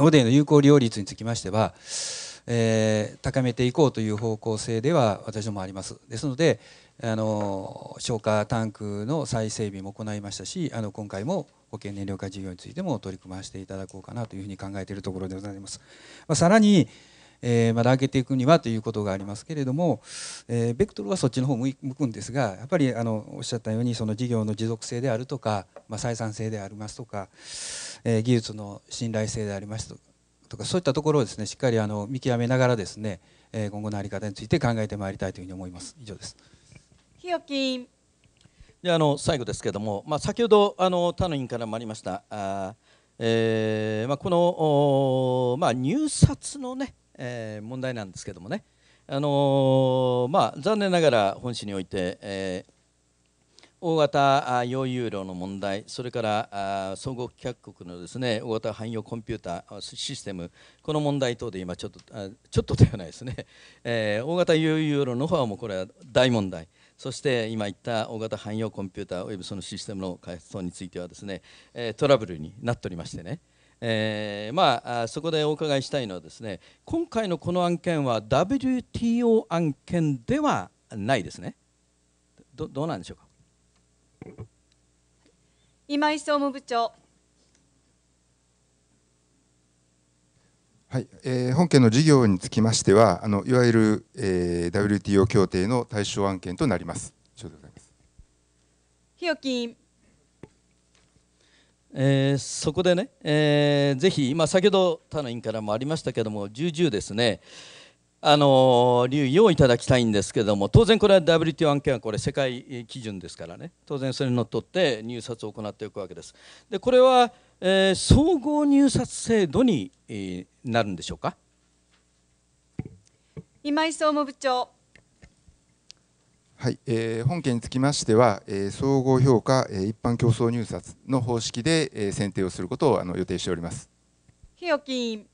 オデーの有効利用率につきましてはえー、高めていこうという方向性では私どもあります。ですのであの消火タンクの再整備も行いましたしあの今回も保険燃料化事業についても取り組ませていただこうかなというふうに考えているところでございます。まあ、さらにえー、まだ上げていくにはということがありますけれども、えー、ベクトルはそっちの方向くんですがやっぱりあのおっしゃったようにその事業の持続性であるとか、まあ、採算性でありますとか、えー、技術の信頼性でありますととかそういったところをですねしっかりあの見極めながらですね、え今後の在り方について考えてまいりたいというふうに思います以上です日置であの最後ですけれども、まあ、先ほどあの他の委員からもありましたあ、えーまあ、この、まあ、入札のね、えー、問題なんですけどもねあのまあ、残念ながら本市において、えー大型溶融ロの問題、それから総合各国のですね大型汎用コンピューターシステム、この問題等で今ちょっと、ちょっとではないですね、えー、大型溶融ロの方はもこれは大問題。そして今言った大型汎用コンピューターおよびそのシステムの開発等についてはですね、えトラブルになっておりましてね、えー、まあ、そこでお伺いしたいのはですね今回のこの案件は WTO 案件ではないですねどうなんでしょうか今井総務部長。はいえー、本件の事業につきましては、あのいわゆる、えー、WTO 協定の対象案件となります。以上でございます。日置委員。えー、そこでね、えー、ぜひ、今、先ほど他の委員からもありましたけれども、重々ですね、あの留意をいただきたいんですけれども当然これは WTO 案件はこれ世界基準ですからね当然それにのっとって入札を行っていくわけです。でこれは、えー、総合入札制度に、えー、なるんでしょうか今井総務部長はい、えー、本件につきましては、えー、総合評価、えー、一般競争入札の方式で、えー、選定をすることをあの予定しております。日置委員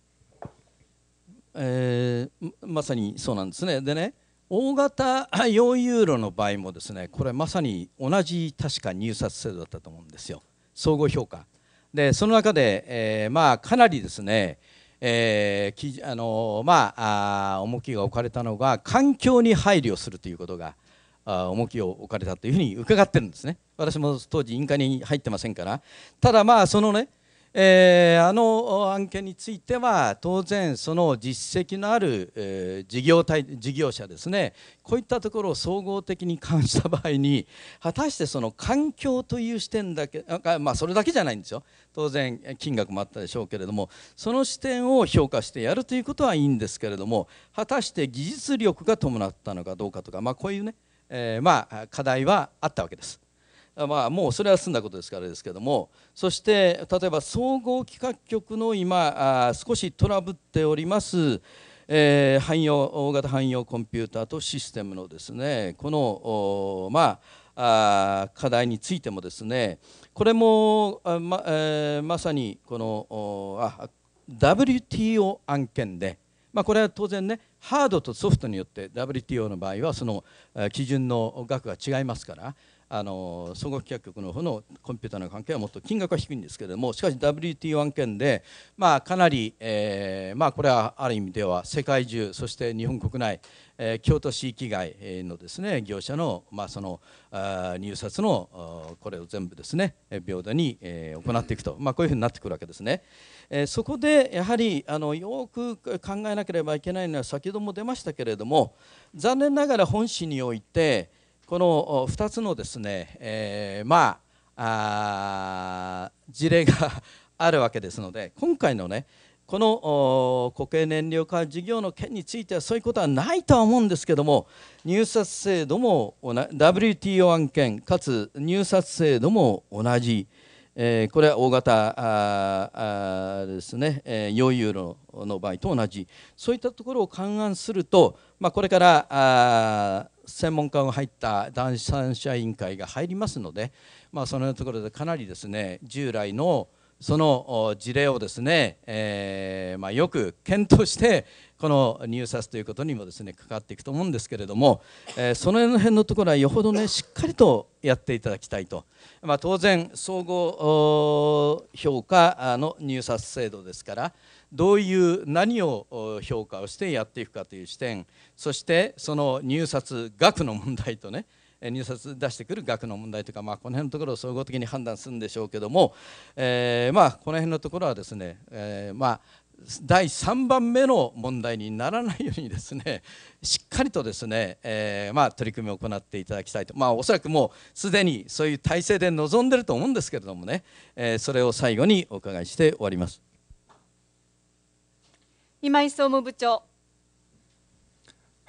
えー、まさにそうなんですね。でね大型4 ユーロの場合もですねこれまさに同じ確か入札制度だったと思うんですよ総合評価。でその中で、えー、まあ、かなりですね、えー、あのまあ、重きが置かれたのが環境に配慮するということが重きを置かれたというふうに伺ってるんですね私も当時委員会に入ってませんからただまあそのねえー、あの案件については当然その実績のある、えー、事業体事業者ですねこういったところを総合的に視した場合に果たしてその環境という視点だけまあ、それだけじゃないんですよ当然金額もあったでしょうけれどもその視点を評価してやるということはいいんですけれども果たして技術力が伴ったのかどうかとか、まあ、こういうね、えー、まあ、課題はあったわけです。まあ、もうそれは済んだことですからですけどもそして例えば総合企画局の今あ少しトラブっております、えー、汎用大型汎用コンピューターとシステムのですねこのまあ課題についてもですねこれもあま,、えー、まさにこのあ WTO 案件で、まあ、これは当然ねハードとソフトによって WTO の場合はその基準の額が違いますからあの総合企画局の方のコンピューターの関係はもっと金額は低いんですけれどもしかし WT1 件で、まあ、かなり、えー、まあ、これはある意味では世界中そして日本国内、えー、京都市域外のですね業者の,、まあ、そのあ入札のこれを全部ですね平等に、えー、行っていくと、まあ、こういうふうになってくるわけですね。えそこでやはりあのよく考えなければいけないのは先ほども出ましたけれども残念ながら本市においてこの2つのですね、えー、まあ事例が あるわけですので今回のねこの固形燃料化事業の件についてはそういうことはないとは思うんですけども入札制度も WTO 案件かつ入札制度も同じ。えー、これは大型ですね、えー、4ユーロの場合と同じそういったところを勘案すると、まあ、これから専門家が入った男子三者委員会が入りますので、まあ、そのところでかなりですね従来の、その事例をですね、えー、まあ、よく検討してこの入札ということにもですね関わっていくと思うんですけれども、えー、その辺のところはよほどねしっかりとやっていただきたいと、まあ、当然総合評価の入札制度ですからどういう何を評価をしてやっていくかという視点そしてその入札額の問題とね入札出してくる額の問題とか、まあ、この辺のところを総合的に判断するんでしょうけども、えー、まあ、この辺のところはですね、えー、まあ第3番目の問題にならないようにですね しっかりとですね、えー、まあ、取り組みを行っていただきたいと、まあ、おそらくもうすでにそういう体制で臨んでると思うんですけれどもね、えー、それを最後にお伺いして終わります今井総務部長。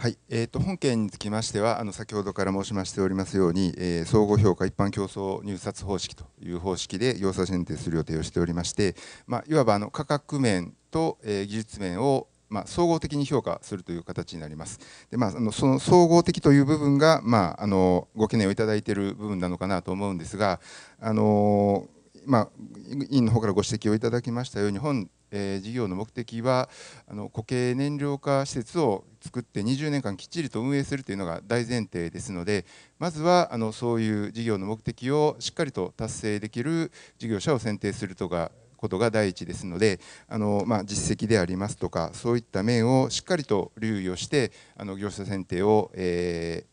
はい、えーと、本件につきましてはあの先ほどから申しましておりますように、えー、総合評価一般競争入札方式という方式で業者選定する予定をしておりまして、まあ、いわばあの価格面と、えー、技術面をまあ、総合的に評価するという形になります。でまあ、あのその総合的という部分が、まあ、あのご懸念をいただいている部分なのかなと思うんですが、あのまあ、委員の方からご指摘をいただきましたように本え事業の目的はあの固形燃料化施設を作って20年間きっちりと運営するというのが大前提ですのでまずはあのそういう事業の目的をしっかりと達成できる事業者を選定するとかことが第一ですのであの、まあ、実績でありますとかそういった面をしっかりと留意をしてあの業者選定を、え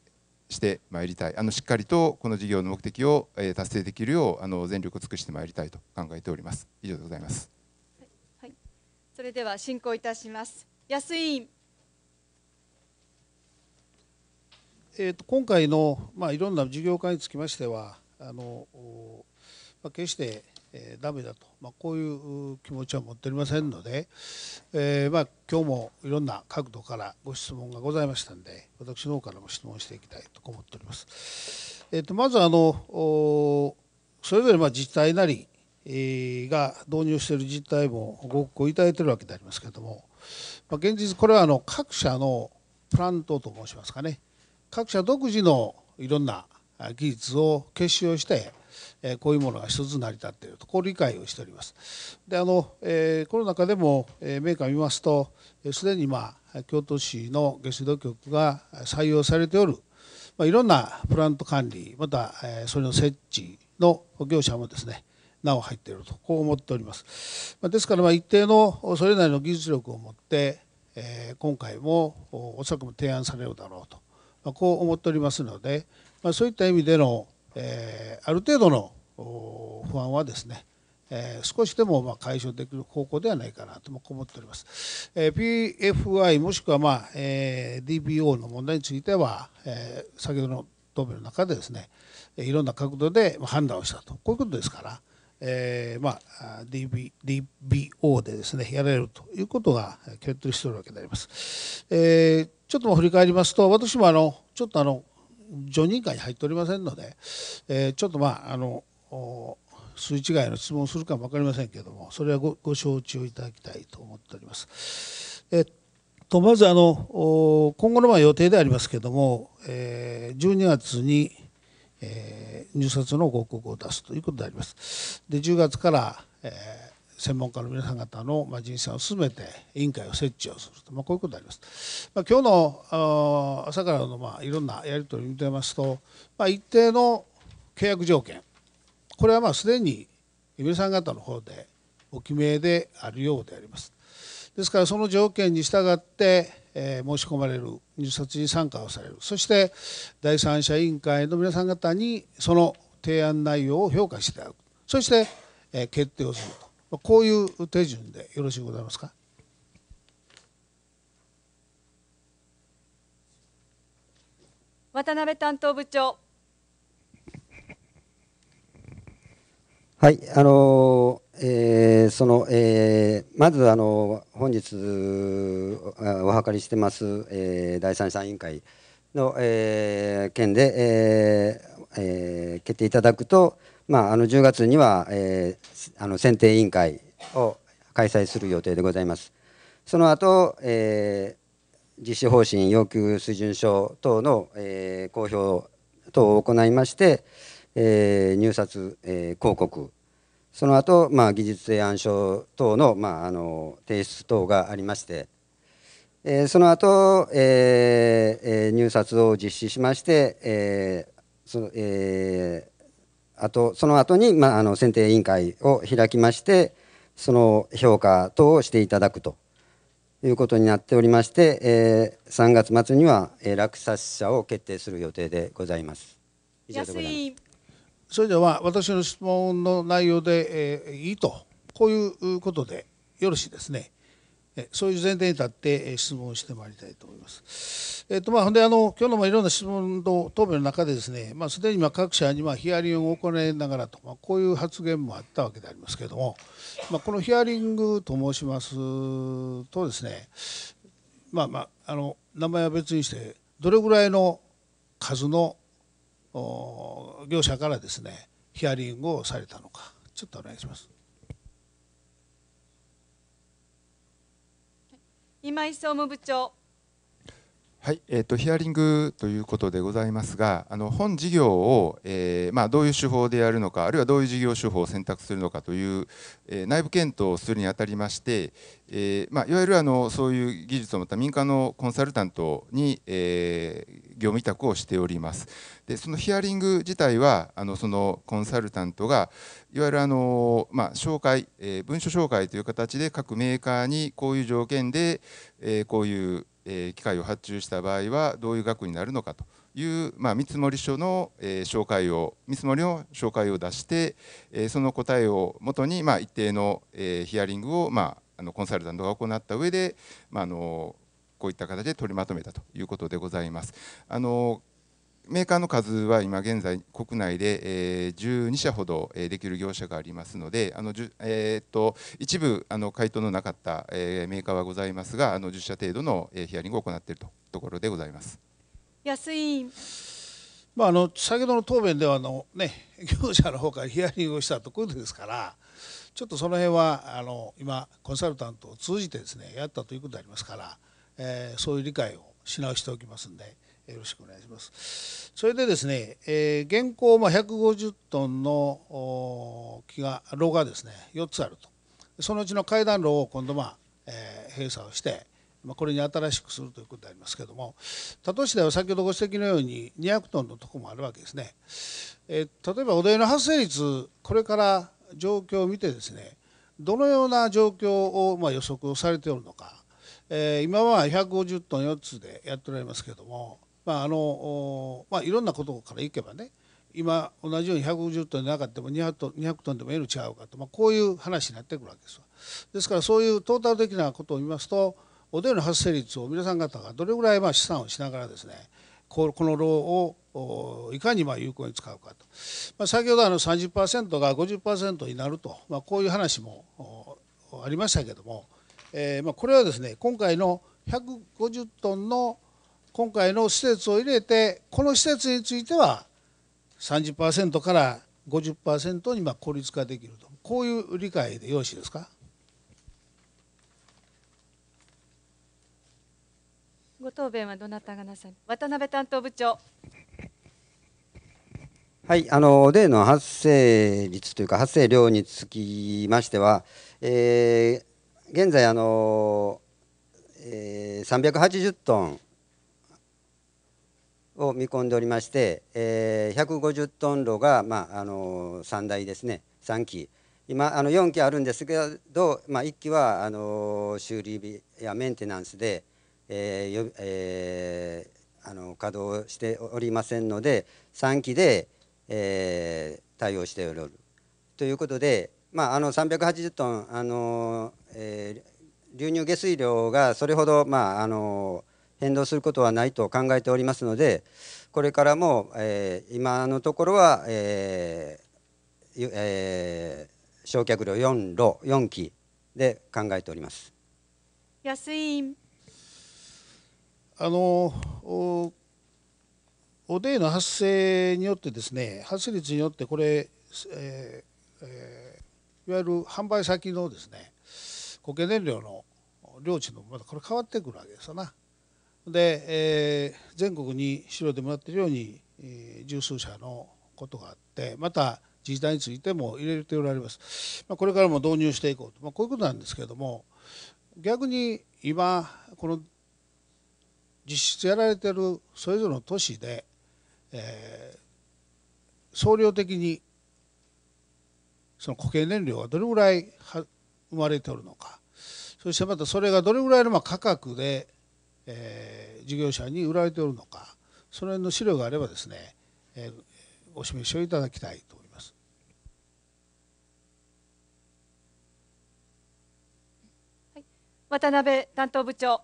ー、してまいりたいあのしっかりとこの事業の目的を、え達成できるようあの全力を尽くしてまいりたいと考えております。以上でございますそれでは進行いたします安井委員えー、と今回の、まあ、いろんな事業化につきましてはあの、まあ、決して、えー、ダメだと、まあ、こういう気持ちは持っておりませんので、えーまあ、今日もいろんな角度からご質問がございましたので私の方からも質問していきたいと思っております。えー、とまずあのおそれぞれまあ自治体なりが導入している実態もごごいただいているわけでありますけれども、まあ、現実、これはあの各社のプラントと申しますかね、各社独自のいろんな技術を結集して、こういうものが一つ成り立っていると、こう理解をしております。であのえー、この中でも、えー、メーカー見ますと、すでに、まあ、京都市の下水道局が採用されておる、まあ、いろんなプラント管理、また、えー、それの設置の業者もですね、なお入っているとこう思っております。ですからま一定のそれなりの技術力を持って、え今回もおそらくも提案されるだろうと、まこう思っておりますので、まそういった意味での、えある程度の不安はですねえ少しでもま解消できる方向ではないかなとも思っております。え PFI もしくは、まえ DBO の問題については、え先ほどの答弁の中でですねいろんな角度で判断をしたとこういうことですから、えー、まあ、DB DBO でですねやれるということが決定しているわけであります。えー、ちょっと振り返りますと私もあのちょっとあの常任会に入っておりませんので、えー、ちょっとまああの数値外の質問をするかも分かりませんけれどもそれはごご承知をいただきたいと思っております。えー、とまずあの今後のまあ予定でありますけれども、えー、12月にえー、入札のご広告を出すということであります。で10月から、えー専門家の皆さん方の人選を進めて委員会を設置をすると、まあ、こういうことであります。まあ、今日の朝からのまあいろんなやり取りを見てますと、まあ、一定の契約条件これはまあすでに皆さん方の方でお決めであるようであります。ですからその条件に従ってえ申し込まれる入札に参加をされるそして第三者委員会の皆さん方にその提案内容を評価していただくそして、え決定をするとこういう手順でよろしいございますか。渡辺担当部長。はい、あのえー、その、えー、まずあの本日お諮りしてます、えー、第三者委員会の、えー、件で、えーえー、決定いただくと、まあ、あの10月には、えー、あの選定委員会を開催する予定でございます。その後、えー、実施方針要求水準書等の、えー、公表等を行いまして、えー、入札、えー、広告その後、まあ技術提案書等の,、まあ、あの提出等がありまして、えー、その後、えーえー、入札を実施しまして、えーそえー、あとその後に、まあ、あの選定委員会を開きましてその評価等をしていただくということになっておりまして、えー、3月末には、えー、落札者を決定する予定でございます。以上でございます。それでは私の質問の内容で、えー、いいとこういうことでよろしいですね。そういう前提に立って質問してまいりたいと思います。えっ、ー、とまあ、ほんであの今日のいろんな質問と答弁の中でですね、まあ、すでにま各社にまヒアリングを行いながらと、まあ、こういう発言もあったわけでありますけれども、まあ、このヒアリングと申しますとですねまあまああの名前は別にしてどれぐらいの数の業者からですねヒアリングをされたのかちょっとお願いします今井総務部長はい、えーと、ヒアリングということでございますがあの本事業を、えー、まあ、どういう手法でやるのかあるいはどういう事業手法を選択するのかという、えー、内部検討をするにあたりまして、えー、まあ、いわゆるあのそういう技術を持った民間のコンサルタントに、え業務委託をしておりますでそのヒアリング自体はあのそのコンサルタントがいわゆるあの、まあ、紹介、え文書紹介という形で各メーカーにこういう条件で、えこういうえ機械を発注した場合はどういう額になるのかという、まあ、見積書の、え紹介を見積もりの紹介を出して、えその答えをもとに、まあ、一定の、えヒアリングを、まあ、あのコンサルタントが行った上で、まあのこういった形で取りまとめたということでございます。あのメーカーの数は今現在国内で、え12社ほどできる業者がありますのであの、えっと一部あの回答のなかった、えメーカーはございますがあの10社程度のヒアリングを行っているところでございます。安井まあ、あの先ほどの答弁ではあの、ね、業者の方からヒアリングをしたところですからちょっとその辺はあの今コンサルタントを通じてですねやったということでありますから、えー、そういう理解をし直しておきますんで。よろしくお願いします。それでですね、えー、現行、まあ、150トンの木が炉がですね4つあるとそのうちの階段炉を今度、まあえー、閉鎖をして、まあ、これに新しくするということでありますけども他都市では先ほどご指摘のように200トンのとこもあるわけですね、えー、例えばお題の発生率これから状況を見てですねどのような状況を、まあ、予測をされておるのか、えー、今は150トン4つでやっておられますけどもまああのまあ、いろんなことからいけばね今同じように150トンでなかったも 200, トン200トンでも違うかと、まあ、こういう話になってくるわけですわ。ですからそういうトータル的なことを見ますとおでんの発生率を皆さん方がどれぐらいまあ試算をしながらですねこの労をいかにまあ有効に使うかと、まあ、先ほどあの30%が50%になると、まあ、こういう話もありましたけども、えー、まあこれはですね今回の150トンの今回の施設を入れてこの施設については30%から50%にまあ効率化できるとこういう理解でよろしいですかご答弁はどなたがなさい渡辺担当部長はい、あの例の発生率というか発生量につきましては、えー、現在あの、えー、380トンを見込んでおりまして、えー、150トン炉が、まああのー、3台ですね3基今あの4基あるんですけど、まあ、1基はあの修理日やメンテナンスで、えーえー、あの稼働しておりませんので3基で、えー、対応しておるということで、まあ、あの380トン、あのーえー、流入下水量がそれほど、まああのー変動することはないと考えておりますのでこれからも、えー、今のところは、えーえー、焼却炉4炉4基で考えております。安井あのおオデーの発生によってですね発生率によってこれ、えーえー、いわゆる販売先のですね固形燃料の領地のまだこれ変わってくるわけですよな。で、えー、全国に資料でもらっているように、えー、十数社のことがあってまた自治体についても入れておられます、まあ、これからも導入していこうと、まあ、こういうことなんですけれども逆に今この実質やられてるそれぞれの都市で、えー、総量的にその固形燃料がどれぐらい生まれておるのかそしてまたそれがどれぐらいのま価格でえー、事業者に売られておるのかその辺の資料があればですね、えー、お示しをいただきたいと思います。はい、渡辺担当部長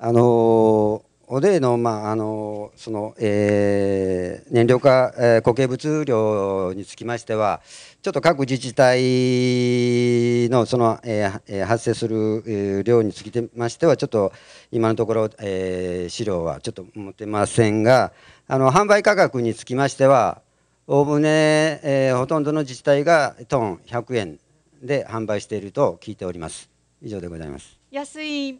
あのオデーの,、まああのそのえー、燃料化、えー、固形物量につきましては、ちょっと各自治体のその、えー、発生する、量につきましては、ちょっと今のところ、えー、資料はちょっと持てませんが、あの販売価格につきましては、おおむね、えー、ほとんどの自治体がトン100円で販売していると聞いております。以上でございます安い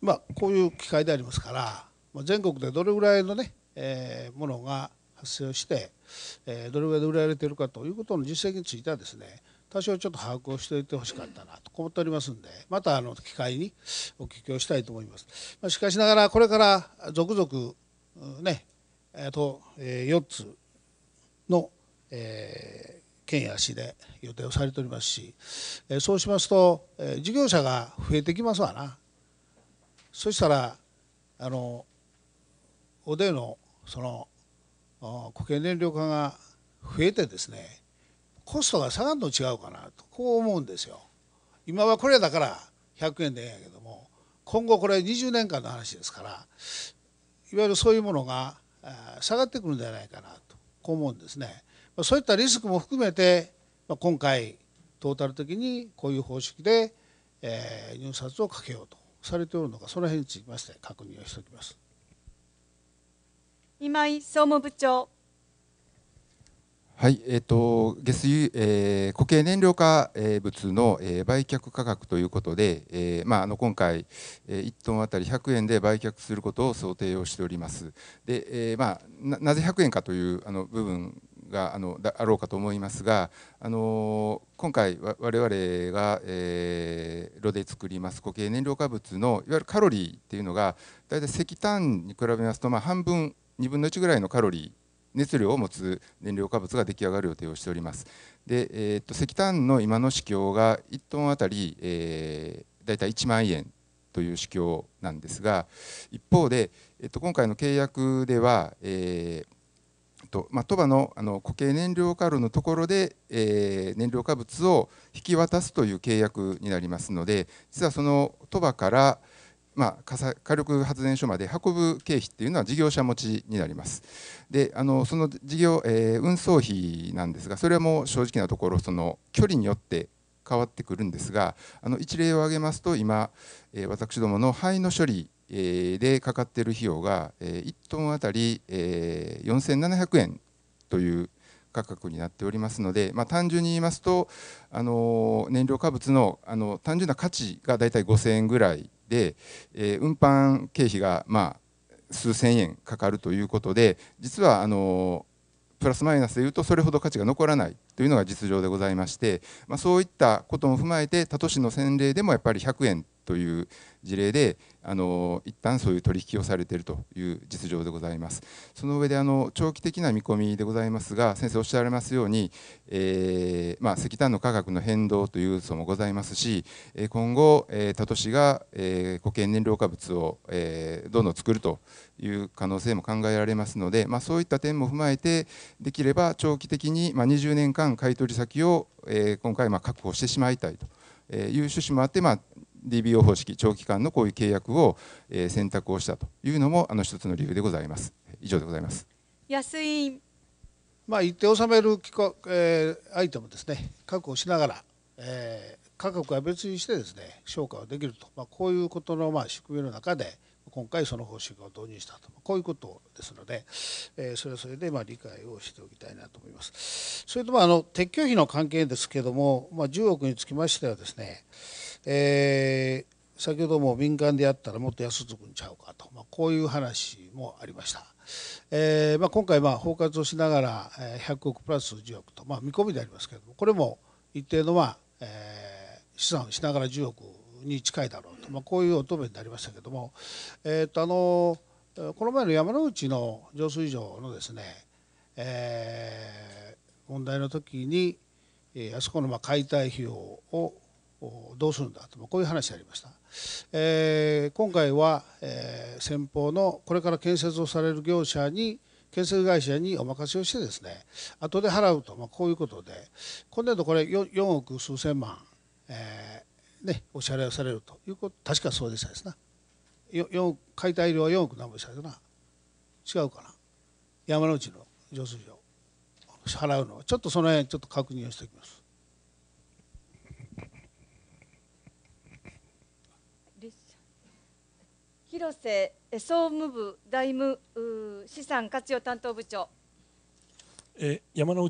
まあ、こういう機会でありますから、まあ、全国でどれぐらいのね、えー、ものが発生して、えー、どれぐらいで売られているかということの実績についてはですね多少ちょっと把握をしておいてほしかったなと思っておりますんでまたあの機会にお聞きをしたいと思います。まあ、しかしながらこれから続々ねと4つの、えー、県や市で予定をされておりますしそうしますと事業者が増えてきますわな。そしたらあのおでのその固形燃料化が増えてですねコストが下がるの違うかなとこう思うんですよ。今はこれだから100円でええんやけども今後これ20年間の話ですからいわゆるそういうものが下がってくるんじゃないかなとこう思うんですね。そういったリスクも含めて今回トータル的にこういう方式で入札をかけようとされておるのか、その辺につきまして確認をしておきます。今井総務部長。はい、えっ、ー、と下水、えー、固形燃料化物の、えー、売却価格ということで、えー、まああの今回、えー、1トンあたり100円で売却することを想定をしております。で、えー、まあななぜ100円かというあの部分があのあろうかと思いますが、あの今回我々が、えー、炉で作ります固形燃料化物のいわゆるカロリーっていうのがだいたい石炭に比べますとまあ半分2分の1ぐらいのカロリー熱量を持つ燃料化物が出来上がる予定をしております。で、えー、っと石炭の今の市況が1トンあたり、えー、大体1万円という市況なんですが、一方で、えっと今回の契約では、えーとまあ、鳥羽のあの固形燃料カルのところで、えー、燃料化物を引き渡すという契約になりますので実はその鳥羽から、まあ、火力発電所まで運ぶ経費っていうのは事業者持ちになります。であのその事業、えー、運送費なんですがそれはもう正直なところその距離によって変わってくるんですがあの一例を挙げますと今、えー、私どもの肺の処理でかかっている費用が1トンあたり4700円という価格になっておりますので、まあ、単純に言いますとあの燃料化物のあの単純な価値がだいたい5000円ぐらいで、運搬経費がまあ数千円かかるということで実はあのプラスマイナスでいうとそれほど価値が残らないというのが実情でございまして、まあ、そういったことも踏まえて他都市の洗礼でもやっぱり100円という、事例であの一旦そういう取引をされているという実情でございます。その上であの長期的な見込みでございますが、先生おっしゃられますように、えー、まあ、石炭の価格の変動という嘘もございますし、今後、えー、他都市が、えー、固形燃料化物を、えどんどん作るという可能性も考えられますので、まあ、そういった点も踏まえて、できれば長期的に、まあ、20年間買取先を、え今回ま確保してしまいたいと。いう趣旨もあって、まあ、DBO 方式長期間のこういう契約を選択をしたというのもあの一つの理由でございます以上でございます安いまあ一定納める機構、えー、アイテムですね確保しながら、えー、価格は別にしてですね消化はできると、まあ、こういうことのまあ仕組みの中で今回その方針を導入したとこういうことですので、えそれはそれでまあ理解をしておきたいなと思います。それとまああの撤去費の関係ですけども、まあ、10億につきましてはですね、えー、先ほども民間でやったらもっと安くんちゃうかと、まあ、こういう話もありました。えー、まあ、今回まあ包括をしながら100億プラス10億と、まあ、見込みでありますけれどもこれも一定のまあ、えー資産をしながら10億に近いだろうと、まあ、こういう答弁になりましたけども、えー、とあのこの前の山之内の浄水場のですね、えー、問題の時に、えあそこのま解体費用をどうするんだと、まこういう話がありました、えー、今回は、えー、先方のこれから建設をされる業者に建設会社にお任せをしてですね後で払うと、まあ、こういうことで今年度これ 4, 4億数千万、えね、お支払いをされるということ確かそうでしたですな解体料は4億何本でしたけな違うかな山の内の上水料支払うのはちょっとその辺ちょっと確認をしておきます。広瀬総務部財務資産活用担当部長山之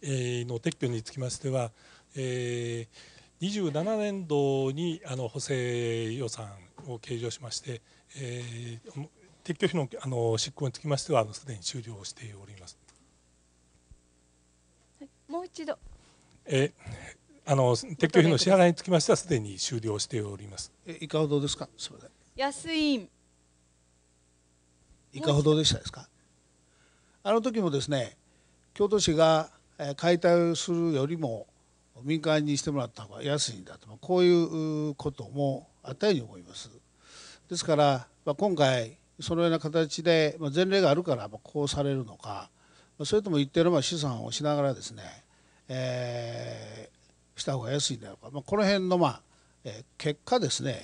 内の撤去につきましては、えー、27年度にあの補正予算を計上しまして、えー、撤去費のあの執行につきましてはすでに終了しております。もう一度。えあの撤去費の支払いにつきましてはすでに終了しております。えいかほどですか。すみません。安い。いかほどでしたですか。あの時もですね、京都市が解体するよりも民間にしてもらった方が安いんだとこういうこともあったように思います。ですから、まあ、今回そのような形で、まあ、前例があるからこうされるのかそれとも一定のまあ資産をしながらですね、えー、した方が安いんだろうか、まあ、この辺のまあ、結果ですね、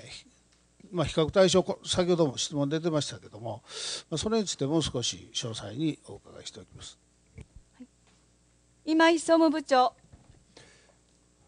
まあ、比較対象先ほども質問出てましたけども、まあ、それについてもう少し詳細にお伺いしておきます。今井総務部長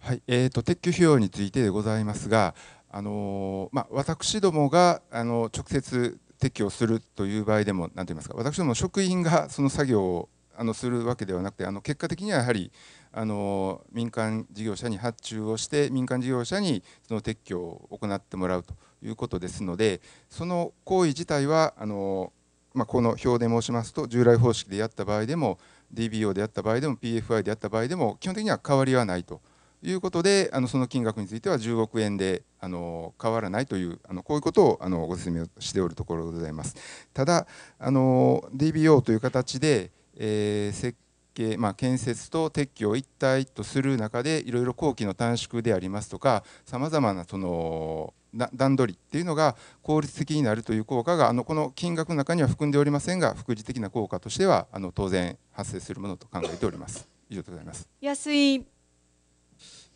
はい、えーと、撤去費用についてでございますが、あのまあ、私どもがあの直接撤去をするという場合でも、なんて言いますか、私ども職員がその作業をあのするわけではなくて、あの結果的にはやはりあの民間事業者に発注をして、民間事業者にその撤去を行ってもらうということですので、その行為自体は、あのまあ、この表で申しますと、従来方式でやった場合でも、DBO であった場合でも、PFI であった場合でも、基本的には変わりはないと。いうことであのその金額については10億円であの変わらないというあのこういうことをあのご説明をしておるところでございます。ただあの DBO という形で、えー、設計、まあ、建設と撤去を一体とする中でいろいろ工期の短縮でありますとかさまざまなその段取りっていうのが効率的になるという効果があのこの金額の中には含んでおりませんが副次的な効果としてはあの当然発生するものと考えております。以上でございます安い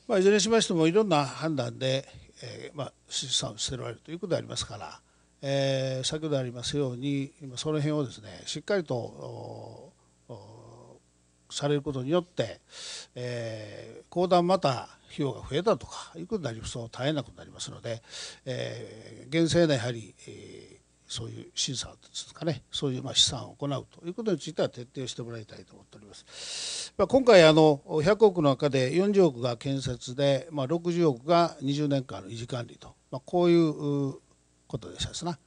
まあ、いずれにしましてもいろんな判断で、えーまあ、資産を捨てられるということでありますから、えー、先ほどありますようにその辺をですねしっかりとされることによって、えー、後段また費用が増えたとかいうことになりますと大変なことになりますので、えー、現世やはり、えーそういう審査ですかねそういうま試算を行うということについては徹底してもらいたいと思っております、まあ、今回あの100億の中で40億が建設で、まあ、60億が20年間の維持管理と、まあ、こういうことでしたですな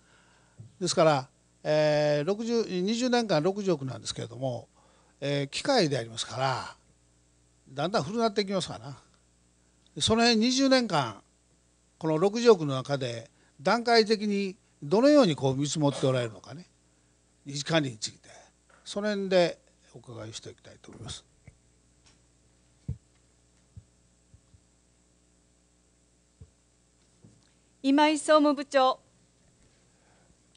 ですから、えー、60 20年間60億なんですけれども、えー、機械でありますからだんだん古なっていきますからなその辺20年間この60億の中で段階的にどのようにこう見積もっておられるのかね維持管理についてその辺でお伺いしていきたいと思います。今井総務部長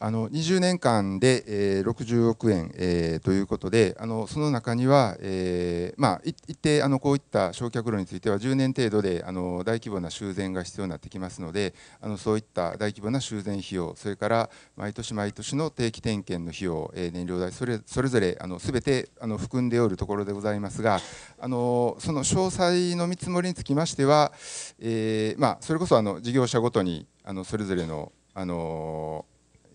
あの20年間で、えー、60億円、えー、ということであのその中には、えーまあ、一定あのこういった焼却炉については10年程度であの大規模な修繕が必要になってきますのであのそういった大規模な修繕費用それから毎年毎年の定期点検の費用、えー、燃料代それそれぞれあの全てあの含んでおるところでございますがあのその詳細の見積もりにつきましては、えーまあ、それこそあの事業者ごとにあのそれぞれのあのー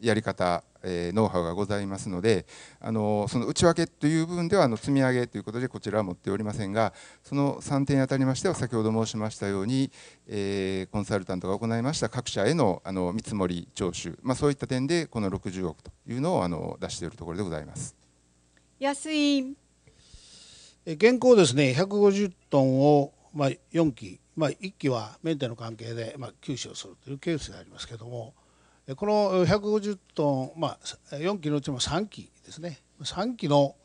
やり方、えー、ノウハウがございますのであのその内訳という部分ではあの積み上げということでこちらは持っておりませんがその3点にあたりましては先ほど申しましたように、えー、コンサルタントが行いました各社へのあの見積もり徴収、まあ、そういった点でこの60億というのをあの出しているところでございます。安井現行ですね150トンを、まあ、4機、まあ、1機はメンテの関係で、まあ、休止をするというケースがありますけれども。この150トン、まあ、4機のうちも3機ですね3機の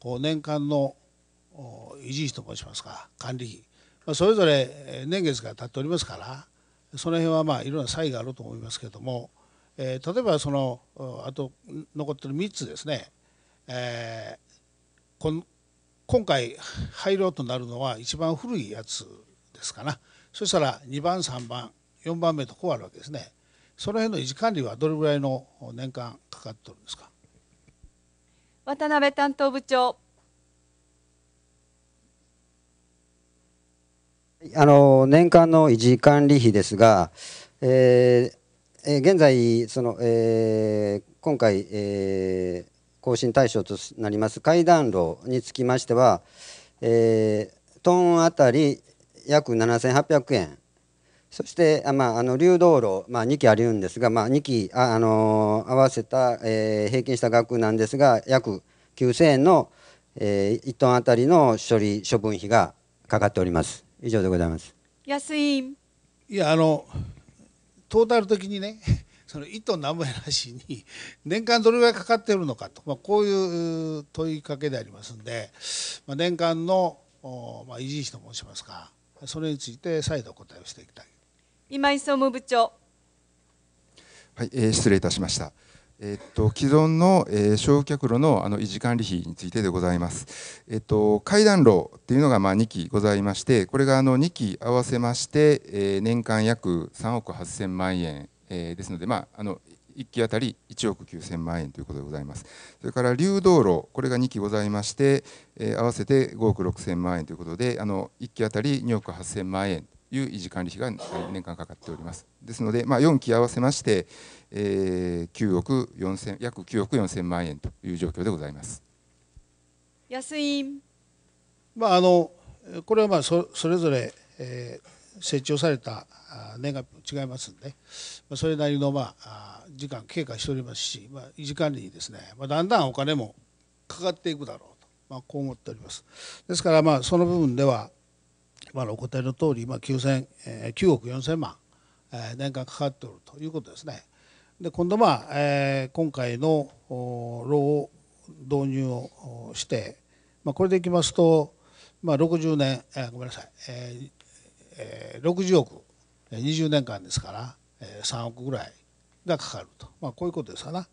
こう年間の維持費と申しますか管理費、まあ、それぞれ年月が経っておりますからその辺はまあいろんな差異があると思いますけれども、えー、例えばそのあと残ってる3つですね、えー、今回廃炉となるのは一番古いやつですかなそしたら2番3番4番目とこうあるわけですね。その辺の維持管理はどれぐらいの年間かかってるんですか渡辺担当部長あの年間の維持管理費ですが、えー、現在その、えー、今回、えー、更新対象となります階段路につきましては、えー、トンあたり約7800円そして、まあ、あの流動路、まあ、2期ありうんですが、まあ、2期あ、あのー、合わせた、えー、平均した額なんですが約9000円の、えー、1トンあたりの処理処分費がかかっております以上でございます安いいやあのトータル的にね その1トン何もやなしに年間どれぐらいかかっているのかと、まあ、こういう問いかけでありますんで、まあ、年間の、まあ、維持費と申しますかそれについて再度お答えをしていきたい今井総務部長。はい、えー、失礼いたしました。えっと、既存の、えー、焼却炉のあの維持管理費についてでございます。えっと、階段炉っていうのがまあ二基ございまして、これがあの二基合わせまして、えー、年間約三億八千万円、えー、ですので、まあ、あの1基当たり1億9000万円ということでございます。それから流動炉、これが2基ございまして、えー、合わせて5億6000万円ということで、あの1基当たり2億8000万円いう維持管理費が年間かかっております。ですので、まあ、4期合わせまして、えー、9億4 0約9億4 0万円という状況でございます。安井、まあ、あのこれはまあそそれぞれ、えー、設置をされた年が違いますんで、まあ、それなりの、まあ、あ時間経過しておりますし、まあ、維持管理にですね、まあ、だんだんお金もかかっていくだろうと、まあ、こう思っております。ですから、まあ、その部分ではまあ、お答えの通り、まあ、9000、えー、9億4000万、えー、年間かかっておるということですね。で今度まあえー、今回の労導入をして、まあ、これでいきますと、まあ、60年、えー、ごめんなさい、えーえー、60億20年間ですから、えー、3億ぐらいがかかると、まあ、こういうことですかな。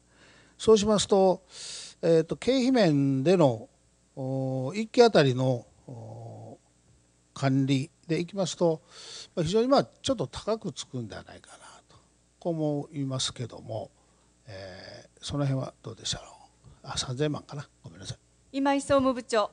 そうしますと,、えーと、経費面でのお1機当たりの管理でいきますと非常にまあちょっと高くつくんではないかなとこう思いますけども、えー、その辺はどうでしたろうあ3000万かなごめんなさい今井総務部長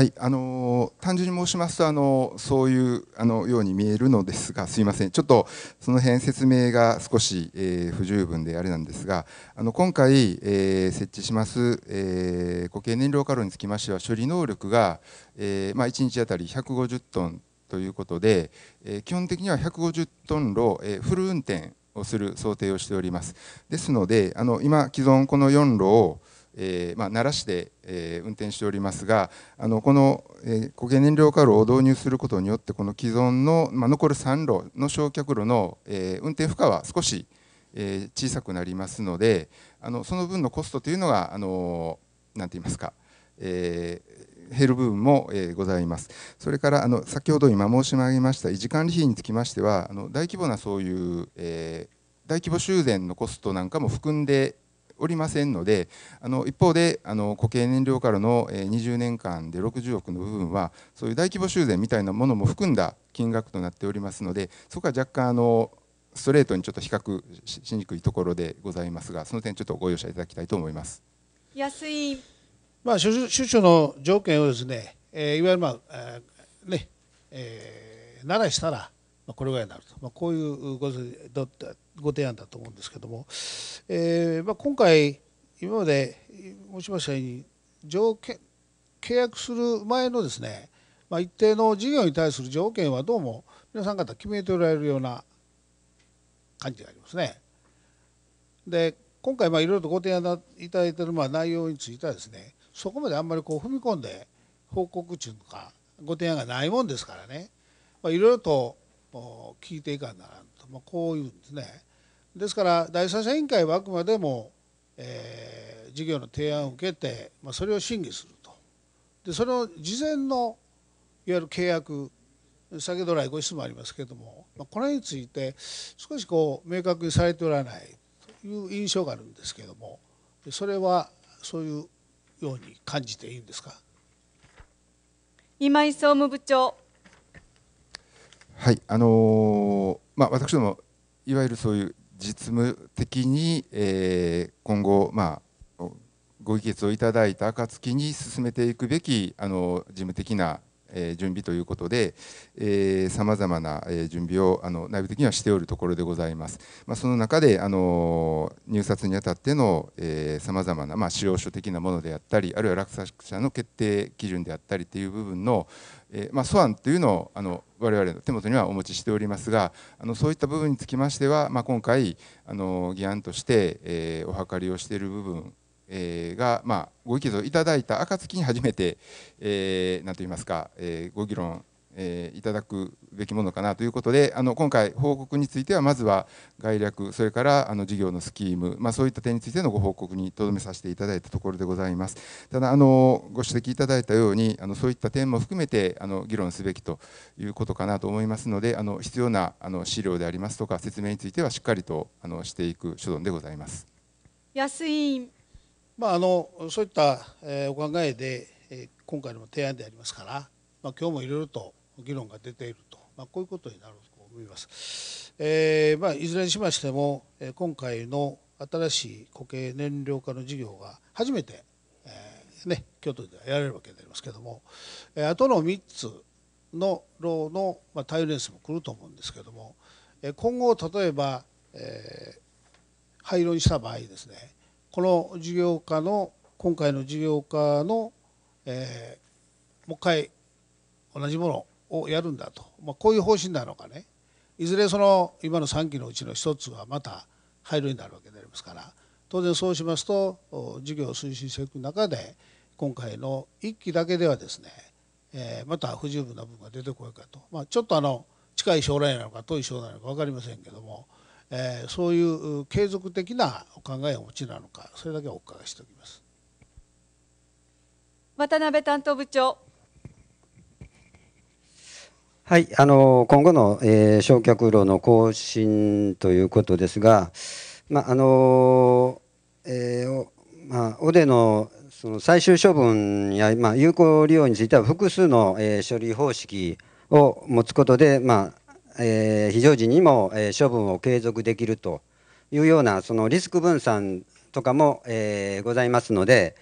はい、あの単純に申しますとあのそういうあのように見えるのですがすいませんちょっとその辺説明が少し、えー、不十分であれなんですがあの今回、えー、設置します、えー、固形燃料カロにつきましては処理能力が、えまあ、1日当たり150トンということで、え基本的には150トン炉、えフル運転をする想定をしておりますですのであの今既存この4炉をえー、まあ、奈良市で、えー、運転しておりますがあのこの、えー、固形燃料カロを導入することによってこの既存の、まあ、残る3路の焼却炉の、え運転負荷は少し、え小さくなりますのであのその分のコストというのが何て言いますか、え減る部分も、えございます。それからあの先ほど今申し上げました維持管理費につきましてはあの大規模なそういう、え大規模修繕のコストなんかも含んでおりませんのであの一方であの固形燃料からの20年間で60億の部分はそういう大規模修繕みたいなものも含んだ金額となっておりますのでそこは若干あのストレートにちょっと比較しにくいところでございますがその点ちょっとご容赦いただきたいと思います。安いまあ、出所の条件をですね、えー、いわゆる、まあねえー、ならしたら、まあ、これぐらいになると、まあ、こういうご提案だと思うんですけども、えーまあ、今回今まで申しましたように条件契約する前のですね、まあ、一定の事業に対する条件はどうも皆さん方決めておられるような感じがありますね。で今回いろいろとご提案いただいているまあ内容についてはですねそこまであんまりこう踏み込んで報告中とかご提案がないもんですからねいろいろと聞いていかならんと、まあ、こういうんですね。ですから第三者委員会はあくまでも、えー、事業の提案を受けて、まあ、それを審議するとでその事前のいわゆる契約先ほど来ご質問ありますけれども、まあ、これについて少しこう明確にされておらないという印象があるんですけれどもそれはそういうように感じていいんですか今井総務部長はいあのまあ、私どもいわゆるそういう実務的に、えー、今後、まあ、ご議決をいただいた暁に進めていくべきあの事務的な、えー、準備ということでさまざまな、えー、準備をあの内部的にはしておるところでございます、まあ、その中であの入札にあたってのさまざまな、まあ、使書的なものであったりあるいは落札者の決定基準であったりという部分の、えまあ、素案というのをあの我々の手元にはお持ちしておりますがあのそういった部分につきましては、まあ、今回あの議案として、えー、お諮りをしている部分えー、が、まあ、ご意見をいただいた暁に初めて、えー、と言いますか、えー、ご議論えー、いただくべきものかなということであの今回報告についてはまずは概略それからあの事業のスキーム、まあ、そういった点についてのご報告にとどめさせていただいたところでございますただあのご指摘いただいたようにあのそういった点も含めてあの議論すべきということかなと思いますのであの必要なあの資料でありますとか説明についてはしっかりとあのしていく所存でございます安井委員、まあ、あのそういった、えー、お考えで、えー、今回の提案でありますから、まあ、今日もいろいろと議論が出ていると、まあ、こういうことになると思います。えーまあ、いずれにしましても、今回の新しい固形燃料化の事業が初めて、えーね、京都ではやられるわけでありますけれども、えー、あとの3つの炉の、まあ、耐用年数も来ると思うんですけれども、え今後例えば、えー、廃炉にした場合ですねこの事業化の今回の事業化の、えー、もう一回同じものをやるんだと、まあ、こういう方針なのかねいずれその今の3期のうちの1つはまた廃炉になるわけでありますから当然そうしますと事業を推進していく中で今回の1期だけではですね、えー、また不十分な部分が出てこようかと、まあ、ちょっとあの近い将来なのか遠い将来なのか分かりませんけども、えー、そういう継続的なお考えをお持ちなのかそれだけはお伺いしておきます。渡辺担当部長はい、あの今後の、えー、焼却炉の更新ということですが、まああのえーまあ、オデのその最終処分や、まあ、有効利用については複数の、えー、処理方式を持つことで、まあえー、非常時にも、えー、処分を継続できるというようなそのリスク分散とかも、えー、ございますので、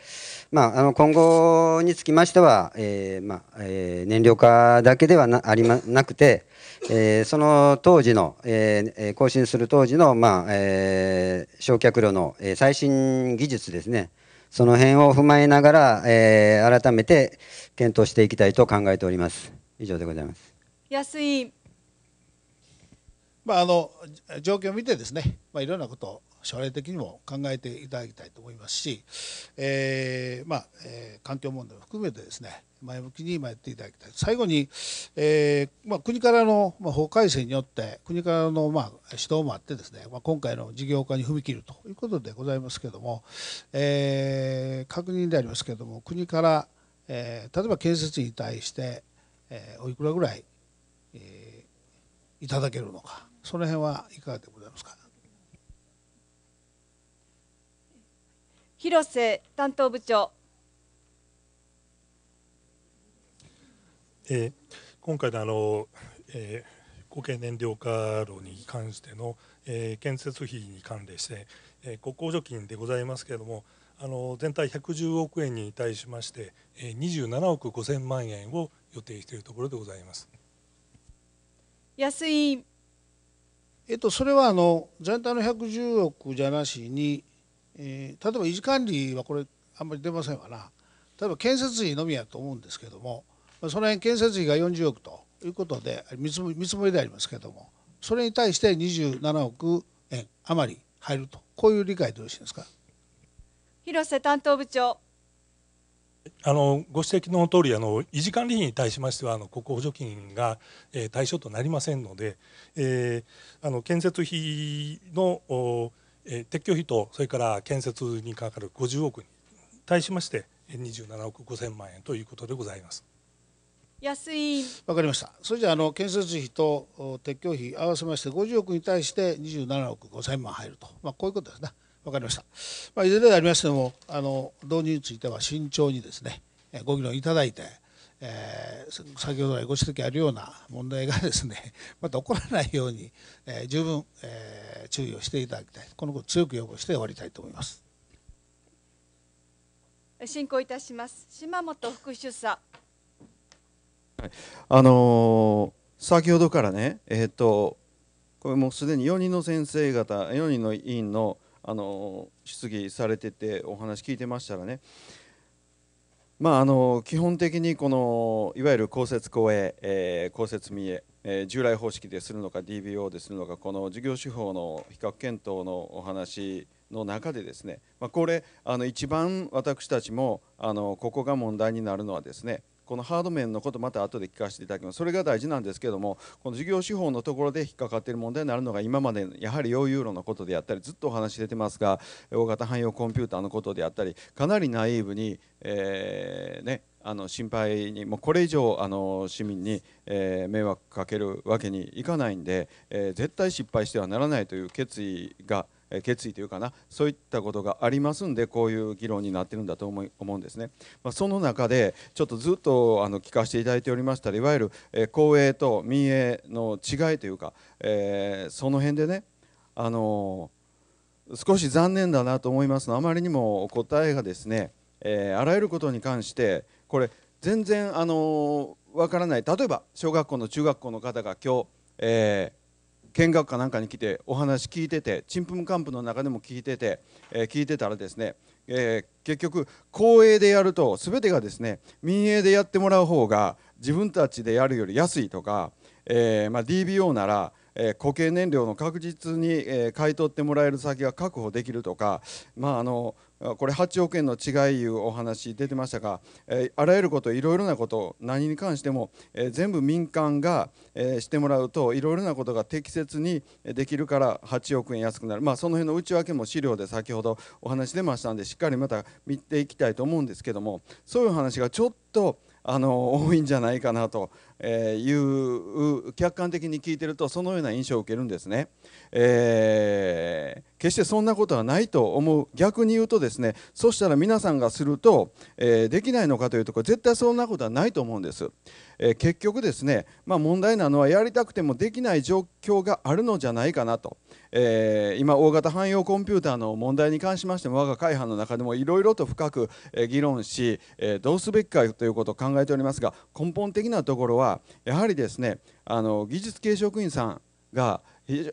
まあ、あの今後につきましては、えーまあえー、燃料化だけではなありまなくて、えー、その当時の、えー、更新する当時の、まあえー、焼却炉の、えー、最新技術ですね、その辺を踏まえながら、えー、改めて検討していきたいと考えております。以上でございます。安いまあ、あの状況を見てですね、まあ、いろんなこと将来的にも考えていただきたいと思いますし、えー、まあ、えー、環境問題を含めてですね前向きに今やっていただきたい最後に、えーまあ、国からの、まあ、法改正によって国からの、まあ、指導もあってですね、まあ、今回の事業化に踏み切るということでございますけれども、えー、確認でありますけれども国から、えー、例えば建設に対して、えー、おいくらぐらい、えー、いただけるのかその辺はいかがでございますか広瀬担当部長。えー、今回のあの、えー、固形燃料化炉に関しての、えー、建設費に関連して、えー、国交助金でございますけれどもあの全体110億円に対しまして、えー、27億5000万円を予定しているところでございます。安井えっと、それはあの全体の110億じゃなしに、えー、例えば維持管理はこれあんまり出ませんわな例えば建設費のみやと思うんですけどもその辺建設費が40億ということで見積もりでありますけどもそれに対して27億円余り入るとこういう理解でよろしいですか広瀬担当部長あのご指摘の通りあり維持管理費に対しましてはあの国庫補助金が、えー、対象となりませんので、えー、あの建設費のおえ撤去費とそれから建設にかかる50億に対しまして27億5000万円ということでございます。安いわかりました。それじゃあの建設費と撤去費合わせまして50億に対して27億5000万入ると、まあ、こういうことですね。わかりました。まあ、いずれでありましてもあの導入については慎重にですねご議論いただいて。えー、先ほど来ご指摘あるような問題がですね また起こらないように、えー、十分、えー、注意をしていただきたいこのこと強く要望して終わりたいと思います進行いたします島本副主査、はい、あのー、先ほどからねえっ、ー、とこれもうすでに4人の先生方4人の委員のあの質疑されててお話聞いてましたらねまあ、あの基本的にこのいわゆる公設公営、えー、公設民営、えー、従来方式でするのか DBO でするのかこの事業手法の比較検討のお話の中でですね、まあ、これあの一番私たちもあのここが問題になるのはですねこのハード面のことまた後で聞かせていただきますそれが大事なんですけどもこの事業手法のところで引っかかっている問題になるのが今までやはり4ユーロのことであったりずっとお話出てますが大型汎用コンピューターのことであったりかなりナイーブに、えー、ねあの心配にもうこれ以上あの市民に、えー、迷惑かけるわけにいかないんで、え絶対失敗してはならないという決意が、決意というかなそういったことがありますんでこういう議論になってるんだと思い思うんですね、まあ、その中でちょっとずっとあの聞かせていただいておりましたいわゆる、え公営と民営の違いというか、えー、その辺でねあの少し残念だなと思いますのあまりにも答えがですね、えー、あらゆることに関してこれ全然あのわからない例えば小学校の中学校の方が今日、えー見学かなんかに来てお話聞いててちんぷんかんぷんの中でも聞いてて、えー、聞いてたらですね、えー、結局公営でやると全てがですね民営でやってもらう方が自分たちでやるより安いとか、えーまあ、DBO ならえ固形燃料の確実に、え買い取ってもらえる先が確保できるとか、まああのこれ8億円の違いいうお話出てましたが、えあらゆることいろいろなこと何に関しても、え全部民間が、えしてもらうといろいろなことが適切にできるから8億円安くなる、まあ、その辺の内訳も資料で先ほどお話出ましたんでしっかりまた見ていきたいと思うんですけどもそういう話がちょっとあの多いんじゃないかなとえー、いう客観的に聞いてるとそのような印象を受けるんですね、えー、決してそんなことはないと思う逆に言うとですねそしたら皆さんがすると、えー、できないのかというとこ絶対そんなことはないと思うんです、えー、結局ですね、まあ、問題なのはやりたくてもできない状況があるのじゃないかなと、え今大型汎用コンピューターの問題に関しましても我が会派の中でもいろいろと深く議論しえどうすべきかということを考えておりますが根本的なところははやはりですねあの技術系職員さんが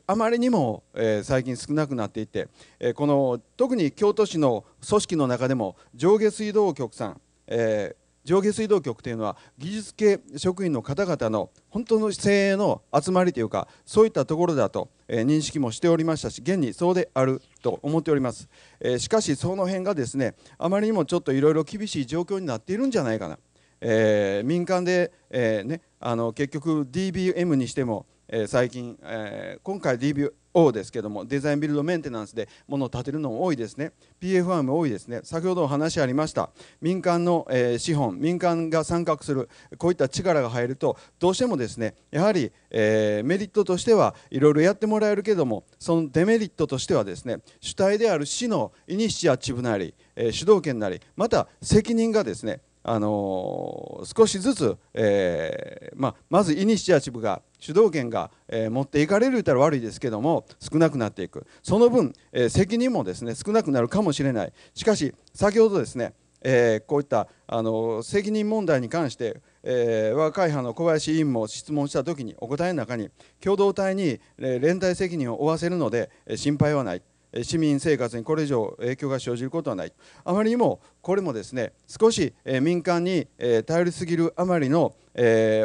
あまりにも、え最近少なくなっていて、えこの特に京都市の組織の中でも上下水道局さん、え上下水道局というのは技術系職員の方々の本当の精鋭の集まりというかそういったところだと、え認識もしておりましたし現にそうであると思っております、えしかしその辺がですねあまりにもちょっといろいろ厳しい状況になっているんじゃないかなえー、民間で、えーね、あの結局 DBM にしても、えー、最近、えー、今回 DBO ですけどもデザインビルドメンテナンスで物を建てるのも多いですね PFI も多いですね先ほどお話ありました民間の、えー、資本民間が参画するこういった力が入るとどうしてもですねやはり、えー、メリットとしてはいろいろやってもらえるけどもそのデメリットとしてはですね主体である市のイニシアチブなり、えー、主導権なりまた責任がですねあの少しずつ、えー、まあ、まずイニシアチブが主導権が、えー、持っていかれる言ったら悪いですけども少なくなっていくその分、えー、責任もですね少なくなるかもしれないしかし先ほどですね、えこういったあの責任問題に関して、え我が派の小林委員も質問した時にお答えの中に共同体に連帯責任を負わせるので心配はない市民生活にこれ以上影響が生じることはないあまりにもこれもですね少し民間に頼りすぎるあまりの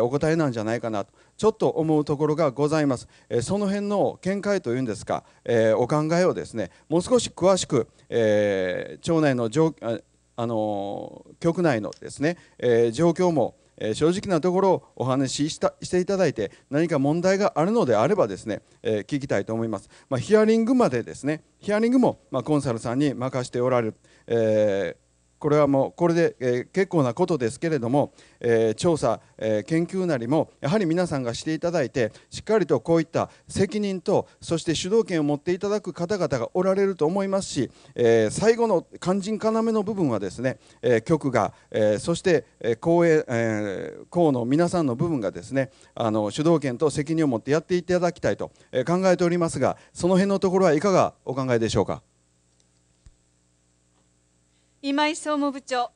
お答えなんじゃないかなとちょっと思うところがございますその辺の見解というんですかお考えをですねもう少し詳しく町内のあの局内のですね状況もえ正直なところお話ししたしていただいて何か問題があるのであればですね、え聞きたいと思います、まあ、ヒアリングまでですねヒアリングも、まコンサルさんに任せておられる、えーこれはもうこれで、えー、結構なことですけれども、えー、調査、えー、研究なりもやはり皆さんがしていただいてしっかりとこういった責任とそして主導権を持っていただく方々がおられると思いますし、え最後の肝心要の部分はですね、え局が、えそして公営、えー、公の皆さんの部分がですねあの主導権と責任を持ってやっていただきたいと考えておりますがその辺のところはいかがお考えでしょうか。今井総務部長。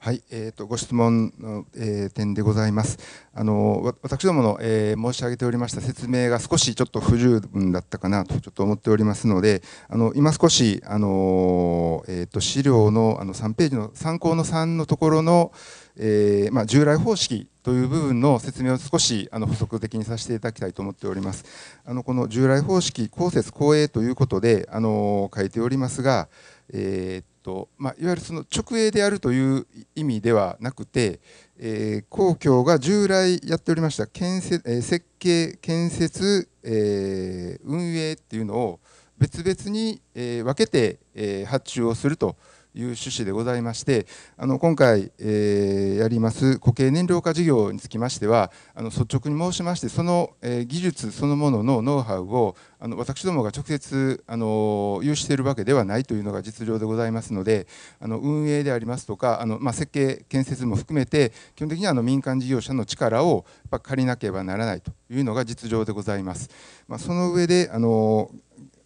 はい、えーと、ご質問の、えー、点でございます。あの私どもの、えー、申し上げておりました説明が少しちょっと不十分だったかなとちょっと思っておりますので、あの今少しあの、えーと、資料のあの三ページの参考の三のところの、えー、まあ、従来方式という部分の説明を少しあの補足的にさせていただきたいと思っております。あのこの従来方式、公設公営ということであの書いておりますが。えー、っとまあ、いわゆるその直営であるという意味ではなくて、えー、公共が従来やっておりました建設、えー、設計、建設、え運営っていうのを別々に、え分けて、え発注をするという趣旨でございましてあの今回、えー、やります固形燃料化事業につきましてはあの率直に申しましてその、えー、技術そのもののノウハウをあの私どもが直接あの有しているわけではないというのが実情でございますのであの運営でありますとかあの、まあ、設計建設も含めて基本的にはあの民間事業者の力を借りなければならないというのが実情でございます。まあ、その上であの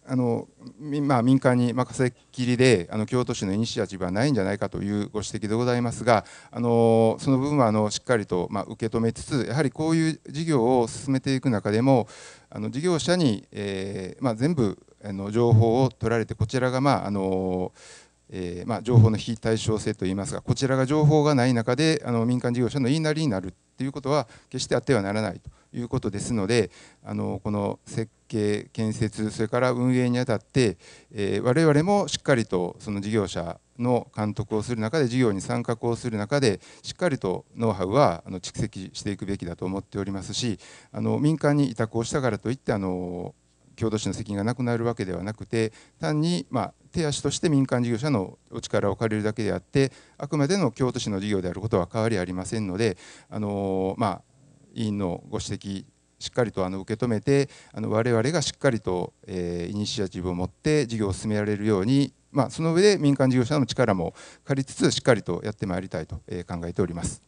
あのまあ、民間に任せっきりであの京都市のイニシアチブはないんじゃないかというご指摘でございますがあのその部分はあのしっかりと、まあ、受け止めつつやはりこういう事業を進めていく中でもあの事業者に、えー、まあ、全部あの情報を取られてこちらが、まああのえー、まあ、情報の非対称性といいますがこちらが情報がない中であの民間事業者の言いなりになるということは決してあってはならないということですのであのこの設計建設それから運営にあたって、え我々もしっかりとその事業者の監督をする中で事業に参画をする中でしっかりとノウハウはあの蓄積していくべきだと思っておりますしあの民間に委託をしたからといってあの郷土史の責任がなくなるわけではなくて単にまあ手足として民間事業者のお力を借りるだけであってあくまでの京都市の事業であることは変わりありませんのであの、まあ、委員のご指摘しっかりとあの受け止めてあの我々がしっかりと、えー、イニシアチブを持って事業を進められるように、まあ、その上で民間事業者の力も借りつつしっかりとやってまいりたいと、えー、考えております。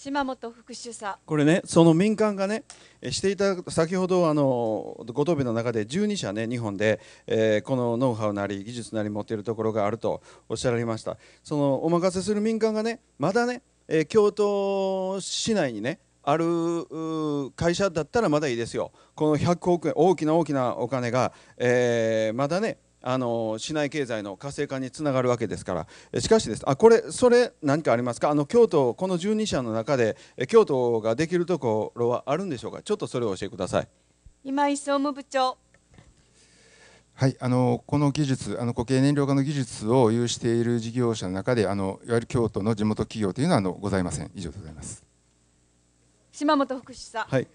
島本副主査これねその民間がねしていた先ほどあのご答弁の中で12社ね日本で、えー、このノウハウなり技術なり持っているところがあるとおっしゃられましたそのお任せする民間がねまだね、えー、京都市内にねある会社だったらまだいいですよこの100億円大きな大きなお金が、えー、まだねあの市内経済の活性化につながるわけですからしかしですあこれそれ何かありますかあの京都この12社の中で京都ができるところはあるんでしょうかちょっとそれを教えてください今井総務部長はい、あのこの技術あの固形燃料化の技術を有している事業者の中であのいわゆる京都の地元企業というのはあのございません以上でございます島本福祉さん、はい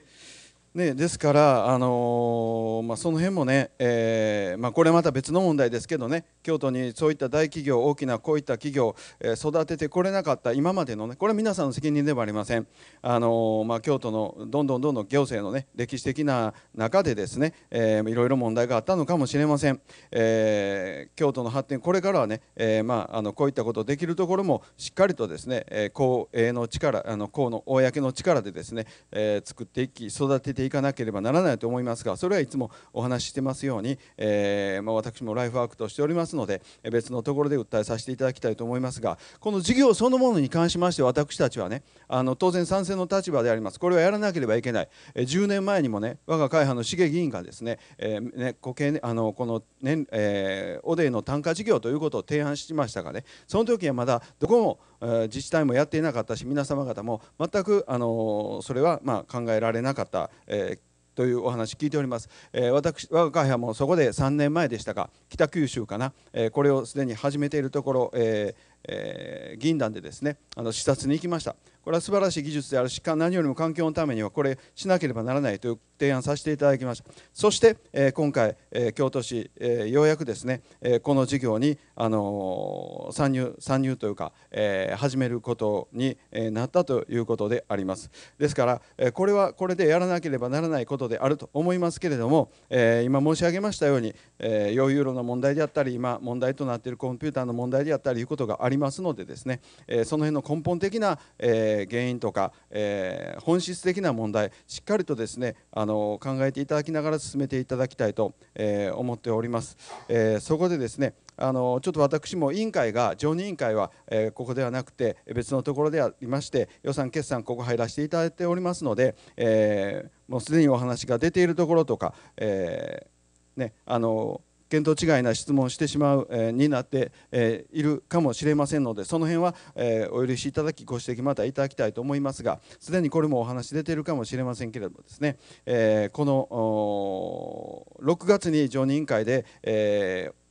ね、ですから、あのー、まあ、その辺もね、えー、まあ、これまた別の問題ですけどね京都にそういった大企業大きなこういった企業、えー、育ててこれなかった今までのねこれは皆さんの責任ではありません、あのまあ、京都のどんどんどんどん行政のね歴史的な中でですね、えー、いろいろ問題があったのかもしれません、え京都の発展これからはね、えまあ、あのこういったことできるところもしっかりとですね公営の力あの公の公の力でですね、え作っていき育てていきていかなければならないと思いますがそれはいつもお話ししてますように、えー、まあ、私もライフワークとしておりますので別のところで訴えさせていただきたいと思いますがこの事業そのものに関しまして私たちはねあの当然賛成の立場でありますこれはやらなければいけない10年前にもね我が会派の茂議員がですね,、えー、ねこけあのこのね、ねえー、オデイの単価事業ということを提案しましたがねその時はまだどこも自治体もやっていなかったし皆様方も全くあのそれはま考えられなかった、えというお話聞いております、え私我が家もそこで3年前でしたか北九州かな、えこれをすでに始めているところ、えーえー、銀壇でですねあの視察に行きましたこれは素晴らしい技術であるし何よりも環境のためにはこれしなければならないという提案させていただきましたそして、え今回、え京都市、えようやくですね、えこの事業に、あの参入参入というか、え始めることに、えなったということでありますですから、えこれはこれでやらなければならないことであると思いますけれども、え今申し上げましたように、えー、4の問題であったり今問題となっているコンピューターの問題であったりいうことがありますのでですね、えその辺の根本的な、えーえー、原因とか、えー、本質的な問題しっかりとですねあの考えていただきながら進めていただきたいと、え思っております。えそこでですねあのちょっと私も委員会が常任委員会は、えここではなくて別のところでありまして予算決算ここ入らせていただいておりますので、えもうすでにお話が出ているところとか、えね、あの見当違いな質問をしてしまう、えー、になって、えー、いるかもしれませんのでその辺は、えお許しいただきご指摘またいただきたいと思いますがすでにこれもお話出ているかもしれませんけれどもですね、えこの6月に常任委員会で、えー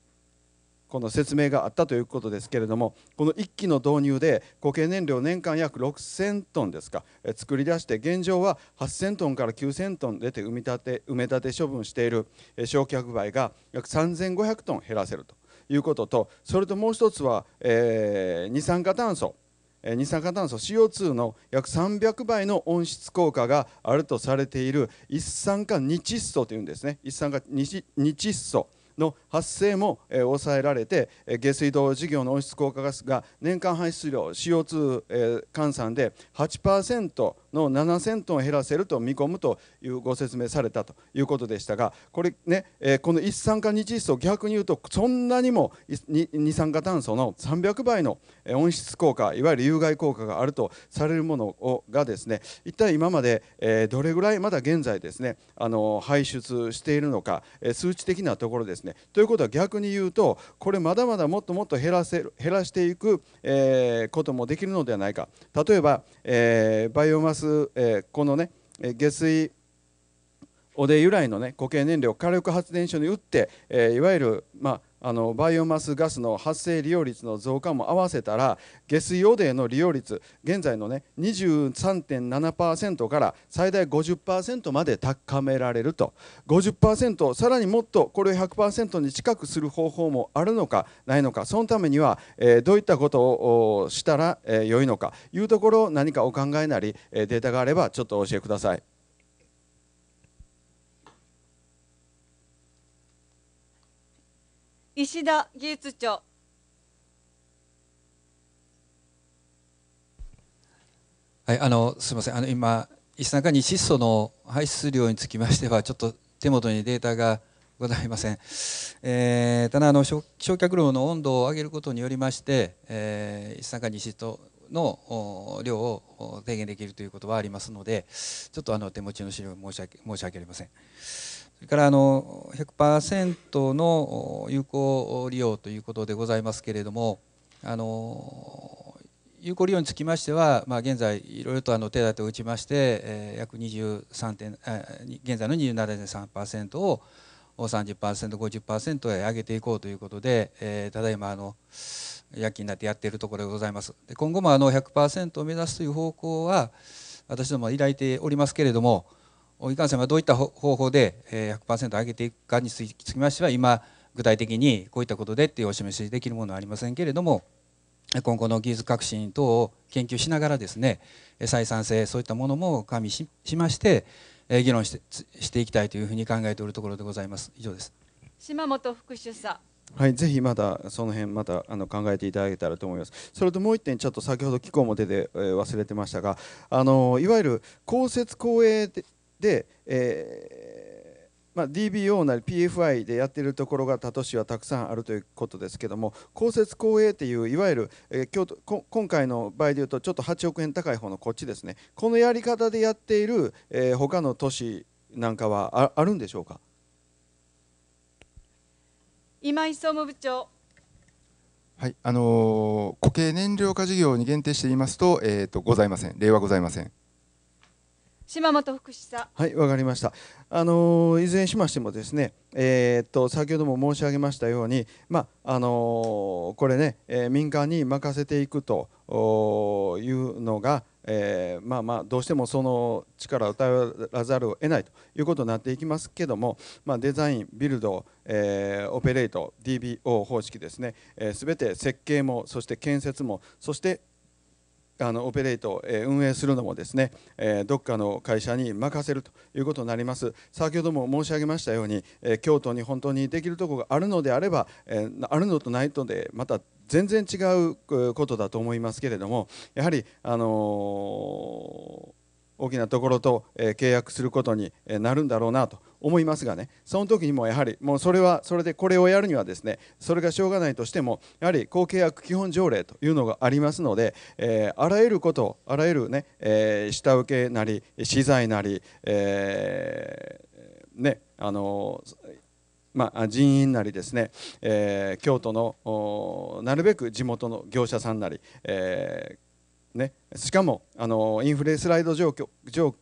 この説明があったということですけれどもこの1機の導入で固形燃料年間約6000トンですか作り出して現状は8000トンから9000トン出て埋め立て埋め立て処分している焼却灰が約3500トン減らせるということとそれともう一つは、えー、二酸化炭素二酸化炭素 CO2 の約300倍の温室効果があるとされている一酸化二窒素というんですね一酸化二窒素の発生も抑えられて下水道事業の温室効果ガスが年間排出量 CO2 換算で8%の7000トン減らせると見込むというご説明されたということでしたがこれね、えこの一酸化二窒素逆に言うとそんなにも二酸化炭素の300倍の温室効果いわゆる有害効果があるとされるものがですね一体今まで、えどれぐらいまだ現在ですねあの排出しているのか、え数値的なところですねということは逆に言うとこれまだまだもっともっと減らせ減らしていく、えこともできるのではないか例えば、えバイオマスえー、このね、下水汚泥由来の、ね、固形燃料火力発電所に打って、えー、いわゆる、まあ、あのバイオマスガスの発生利用率の増加も合わせたら下水汚泥の利用率現在の、ね、23.7%から最大50%まで高められると50%さらにもっとこれを100%に近くする方法もあるのかないのかそのためには、えー、どういったことをしたら、えー、いのかというところを何かお考えなり、えデータがあればちょっとお教えください。石田技術長はいあのすみませんあの今一酸化二窒素の排出量につきましてはちょっと手元にデータがございません、えー、ただあの焼却炉の温度を上げることによりまして、えー、一酸化二窒素の量を低減できるということはありますのでちょっとあの手持ちの資料申し訳申し訳ありません。それからあの100%の有効利用ということでございますけれどもあの有効利用につきましては、まあ、現在いろいろとあの手立てを打ちまして、えー、約23点現在の27.3%を30%、50%へ上げていこうということで、えー、ただいまあの夜勤になってやっているところでございます。で今後もあの100%を目指すという方向は私ども抱いておりますけれども、いかんせんはどういった方法で100%上げていくかにつきましては今具体的にこういったことでっていうお示しできるものはありませんけれども今後の技術革新等を研究しながらですね採算性そういったものも加味しまして議論してしていきたいというふうに考えておるところでございます以上です島本副主査はい、ぜひまだその辺またあの考えていただけたらと思います。それともう一点ちょっと先ほど機構も出て、えー、忘れてましたが、あのいわゆる公設公営で、えー、まあ、DBO なり PFI でやっているところが他都市はたくさんあるということですけども公設公営といういわゆる、えー、京都今回の場合でいうとちょっと8億円高い方のこっちですねこのやり方でやっている、えー、他の都市なんかはあるんでしょうか今井総務部長はいあのー、固形燃料化事業に限定してみいますと,、えーとございません、例はございません。島本福祉さんはい、わかりました。あのいずれにしましてもですね、えー、っと先ほども申し上げましたように、まああのこれね、えー、民間に任せていくというのが。えー、まあまあどうしてもその力を頼らざるを得ないということになっていきますけども、まあ、デザインビルド、えー、オペレート DBO 方式ですねすべ、えー、全て設計もそして建設もそしてあのオペレート、え運営するのもですね、えどっかの会社に任せるということになります先ほども申し上げましたように、え京都に本当にできるとこがあるのであれば、えあるのとないとでまた全然違うことだと思いますけれどもやはりあのー大きなところと、え契約することになるんだろうなと思いますがねその時にもやはりもうそれはそれでこれをやるにはですねそれがしょうがないとしてもやはり公契約基本条例というのがありますので、えー、あらゆることあらゆるね、えー、下請けなり資材なり、えー、ねあのまあ、人員なりですね、えー、京都のなるべく地元の業者さんなり、えね、しかもあのインフレスライド条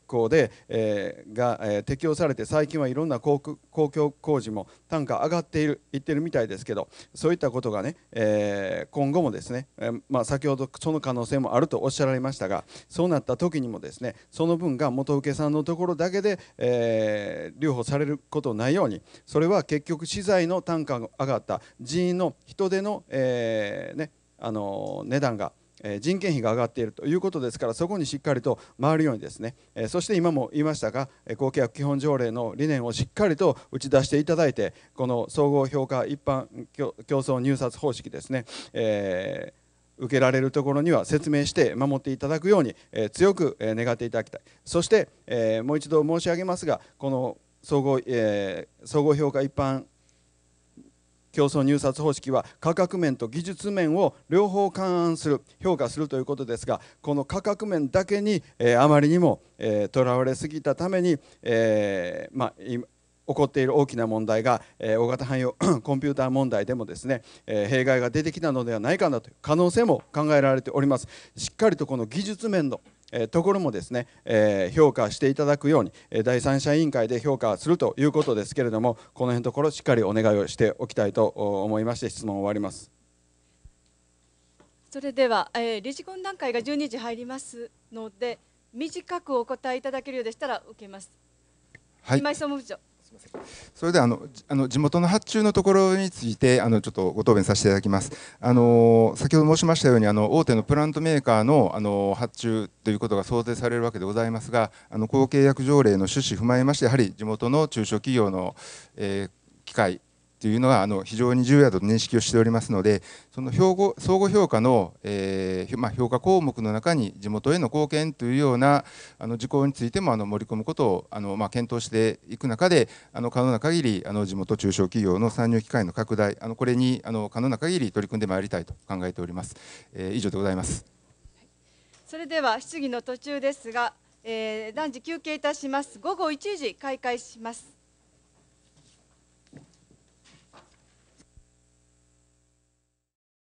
項で、えー、が、えー、適用されて最近はいろんな公共工事も単価上がっている言ってるみたいですけどそういったことがね、えー、今後もですね、えまあ、先ほどその可能性もあるとおっしゃられましたがそうなった時にもですねその分が元請けさんのところだけで、え留保されることないようにそれは結局資材の単価が上がった人員の人手の、えね、あの値段が人件費が上がっているということですからそこにしっかりと回るようにですねそして今も言いましたが公契約基本条例の理念をしっかりと打ち出していただいてこの総合評価一般競争入札方式ですね、えー受けられるところには説明して守っていただくように強く願っていただきたいそしてもう一度申し上げますがこの総合,、えー、総合評価一般競争入札方式は価格面と技術面を両方勘案する評価するということですがこの価格面だけに、えー、あまりにもとら、えー、われすぎたために、えー、まあ、起こっている大きな問題が、えー、大型汎用 コンピューター問題でもですね、え弊害が出てきたのではないかなという可能性も考えられております。しっかりとこの技術面のえところもですね、え評価していただくように、え第三者委員会で評価するということですけれどもこの辺のところしっかりお願いをしておきたいと思いまして質問を終わります。それでは、えー、理事懇談会が12時入りますので短くお答えいただけるようでしたら受けます。はい、今井総務部長すみませんそれであのあの地元の発注のところについてあのちょっとご答弁させていただきますあの先ほど申しましたようにあの大手のプラントメーカーのあの発注ということが想定されるわけでございますがあの公契約条例の趣旨踏まえましてやはり地元の中小企業の、えー、機械というのはあの非常に重要だと認識をしておりますのでその評語相互評価の、えー、まあ、評価項目の中に地元への貢献というようなあの事項についてもあの盛り込むことをあの、まあ、検討していく中であの可能な限りあの地元中小企業の参入機会の拡大あのこれにあの可能な限り取り組んでまいりたいと考えております、えー、以上でございますそれでは質疑の途中ですが、えー、断休憩いたします午後1時開会します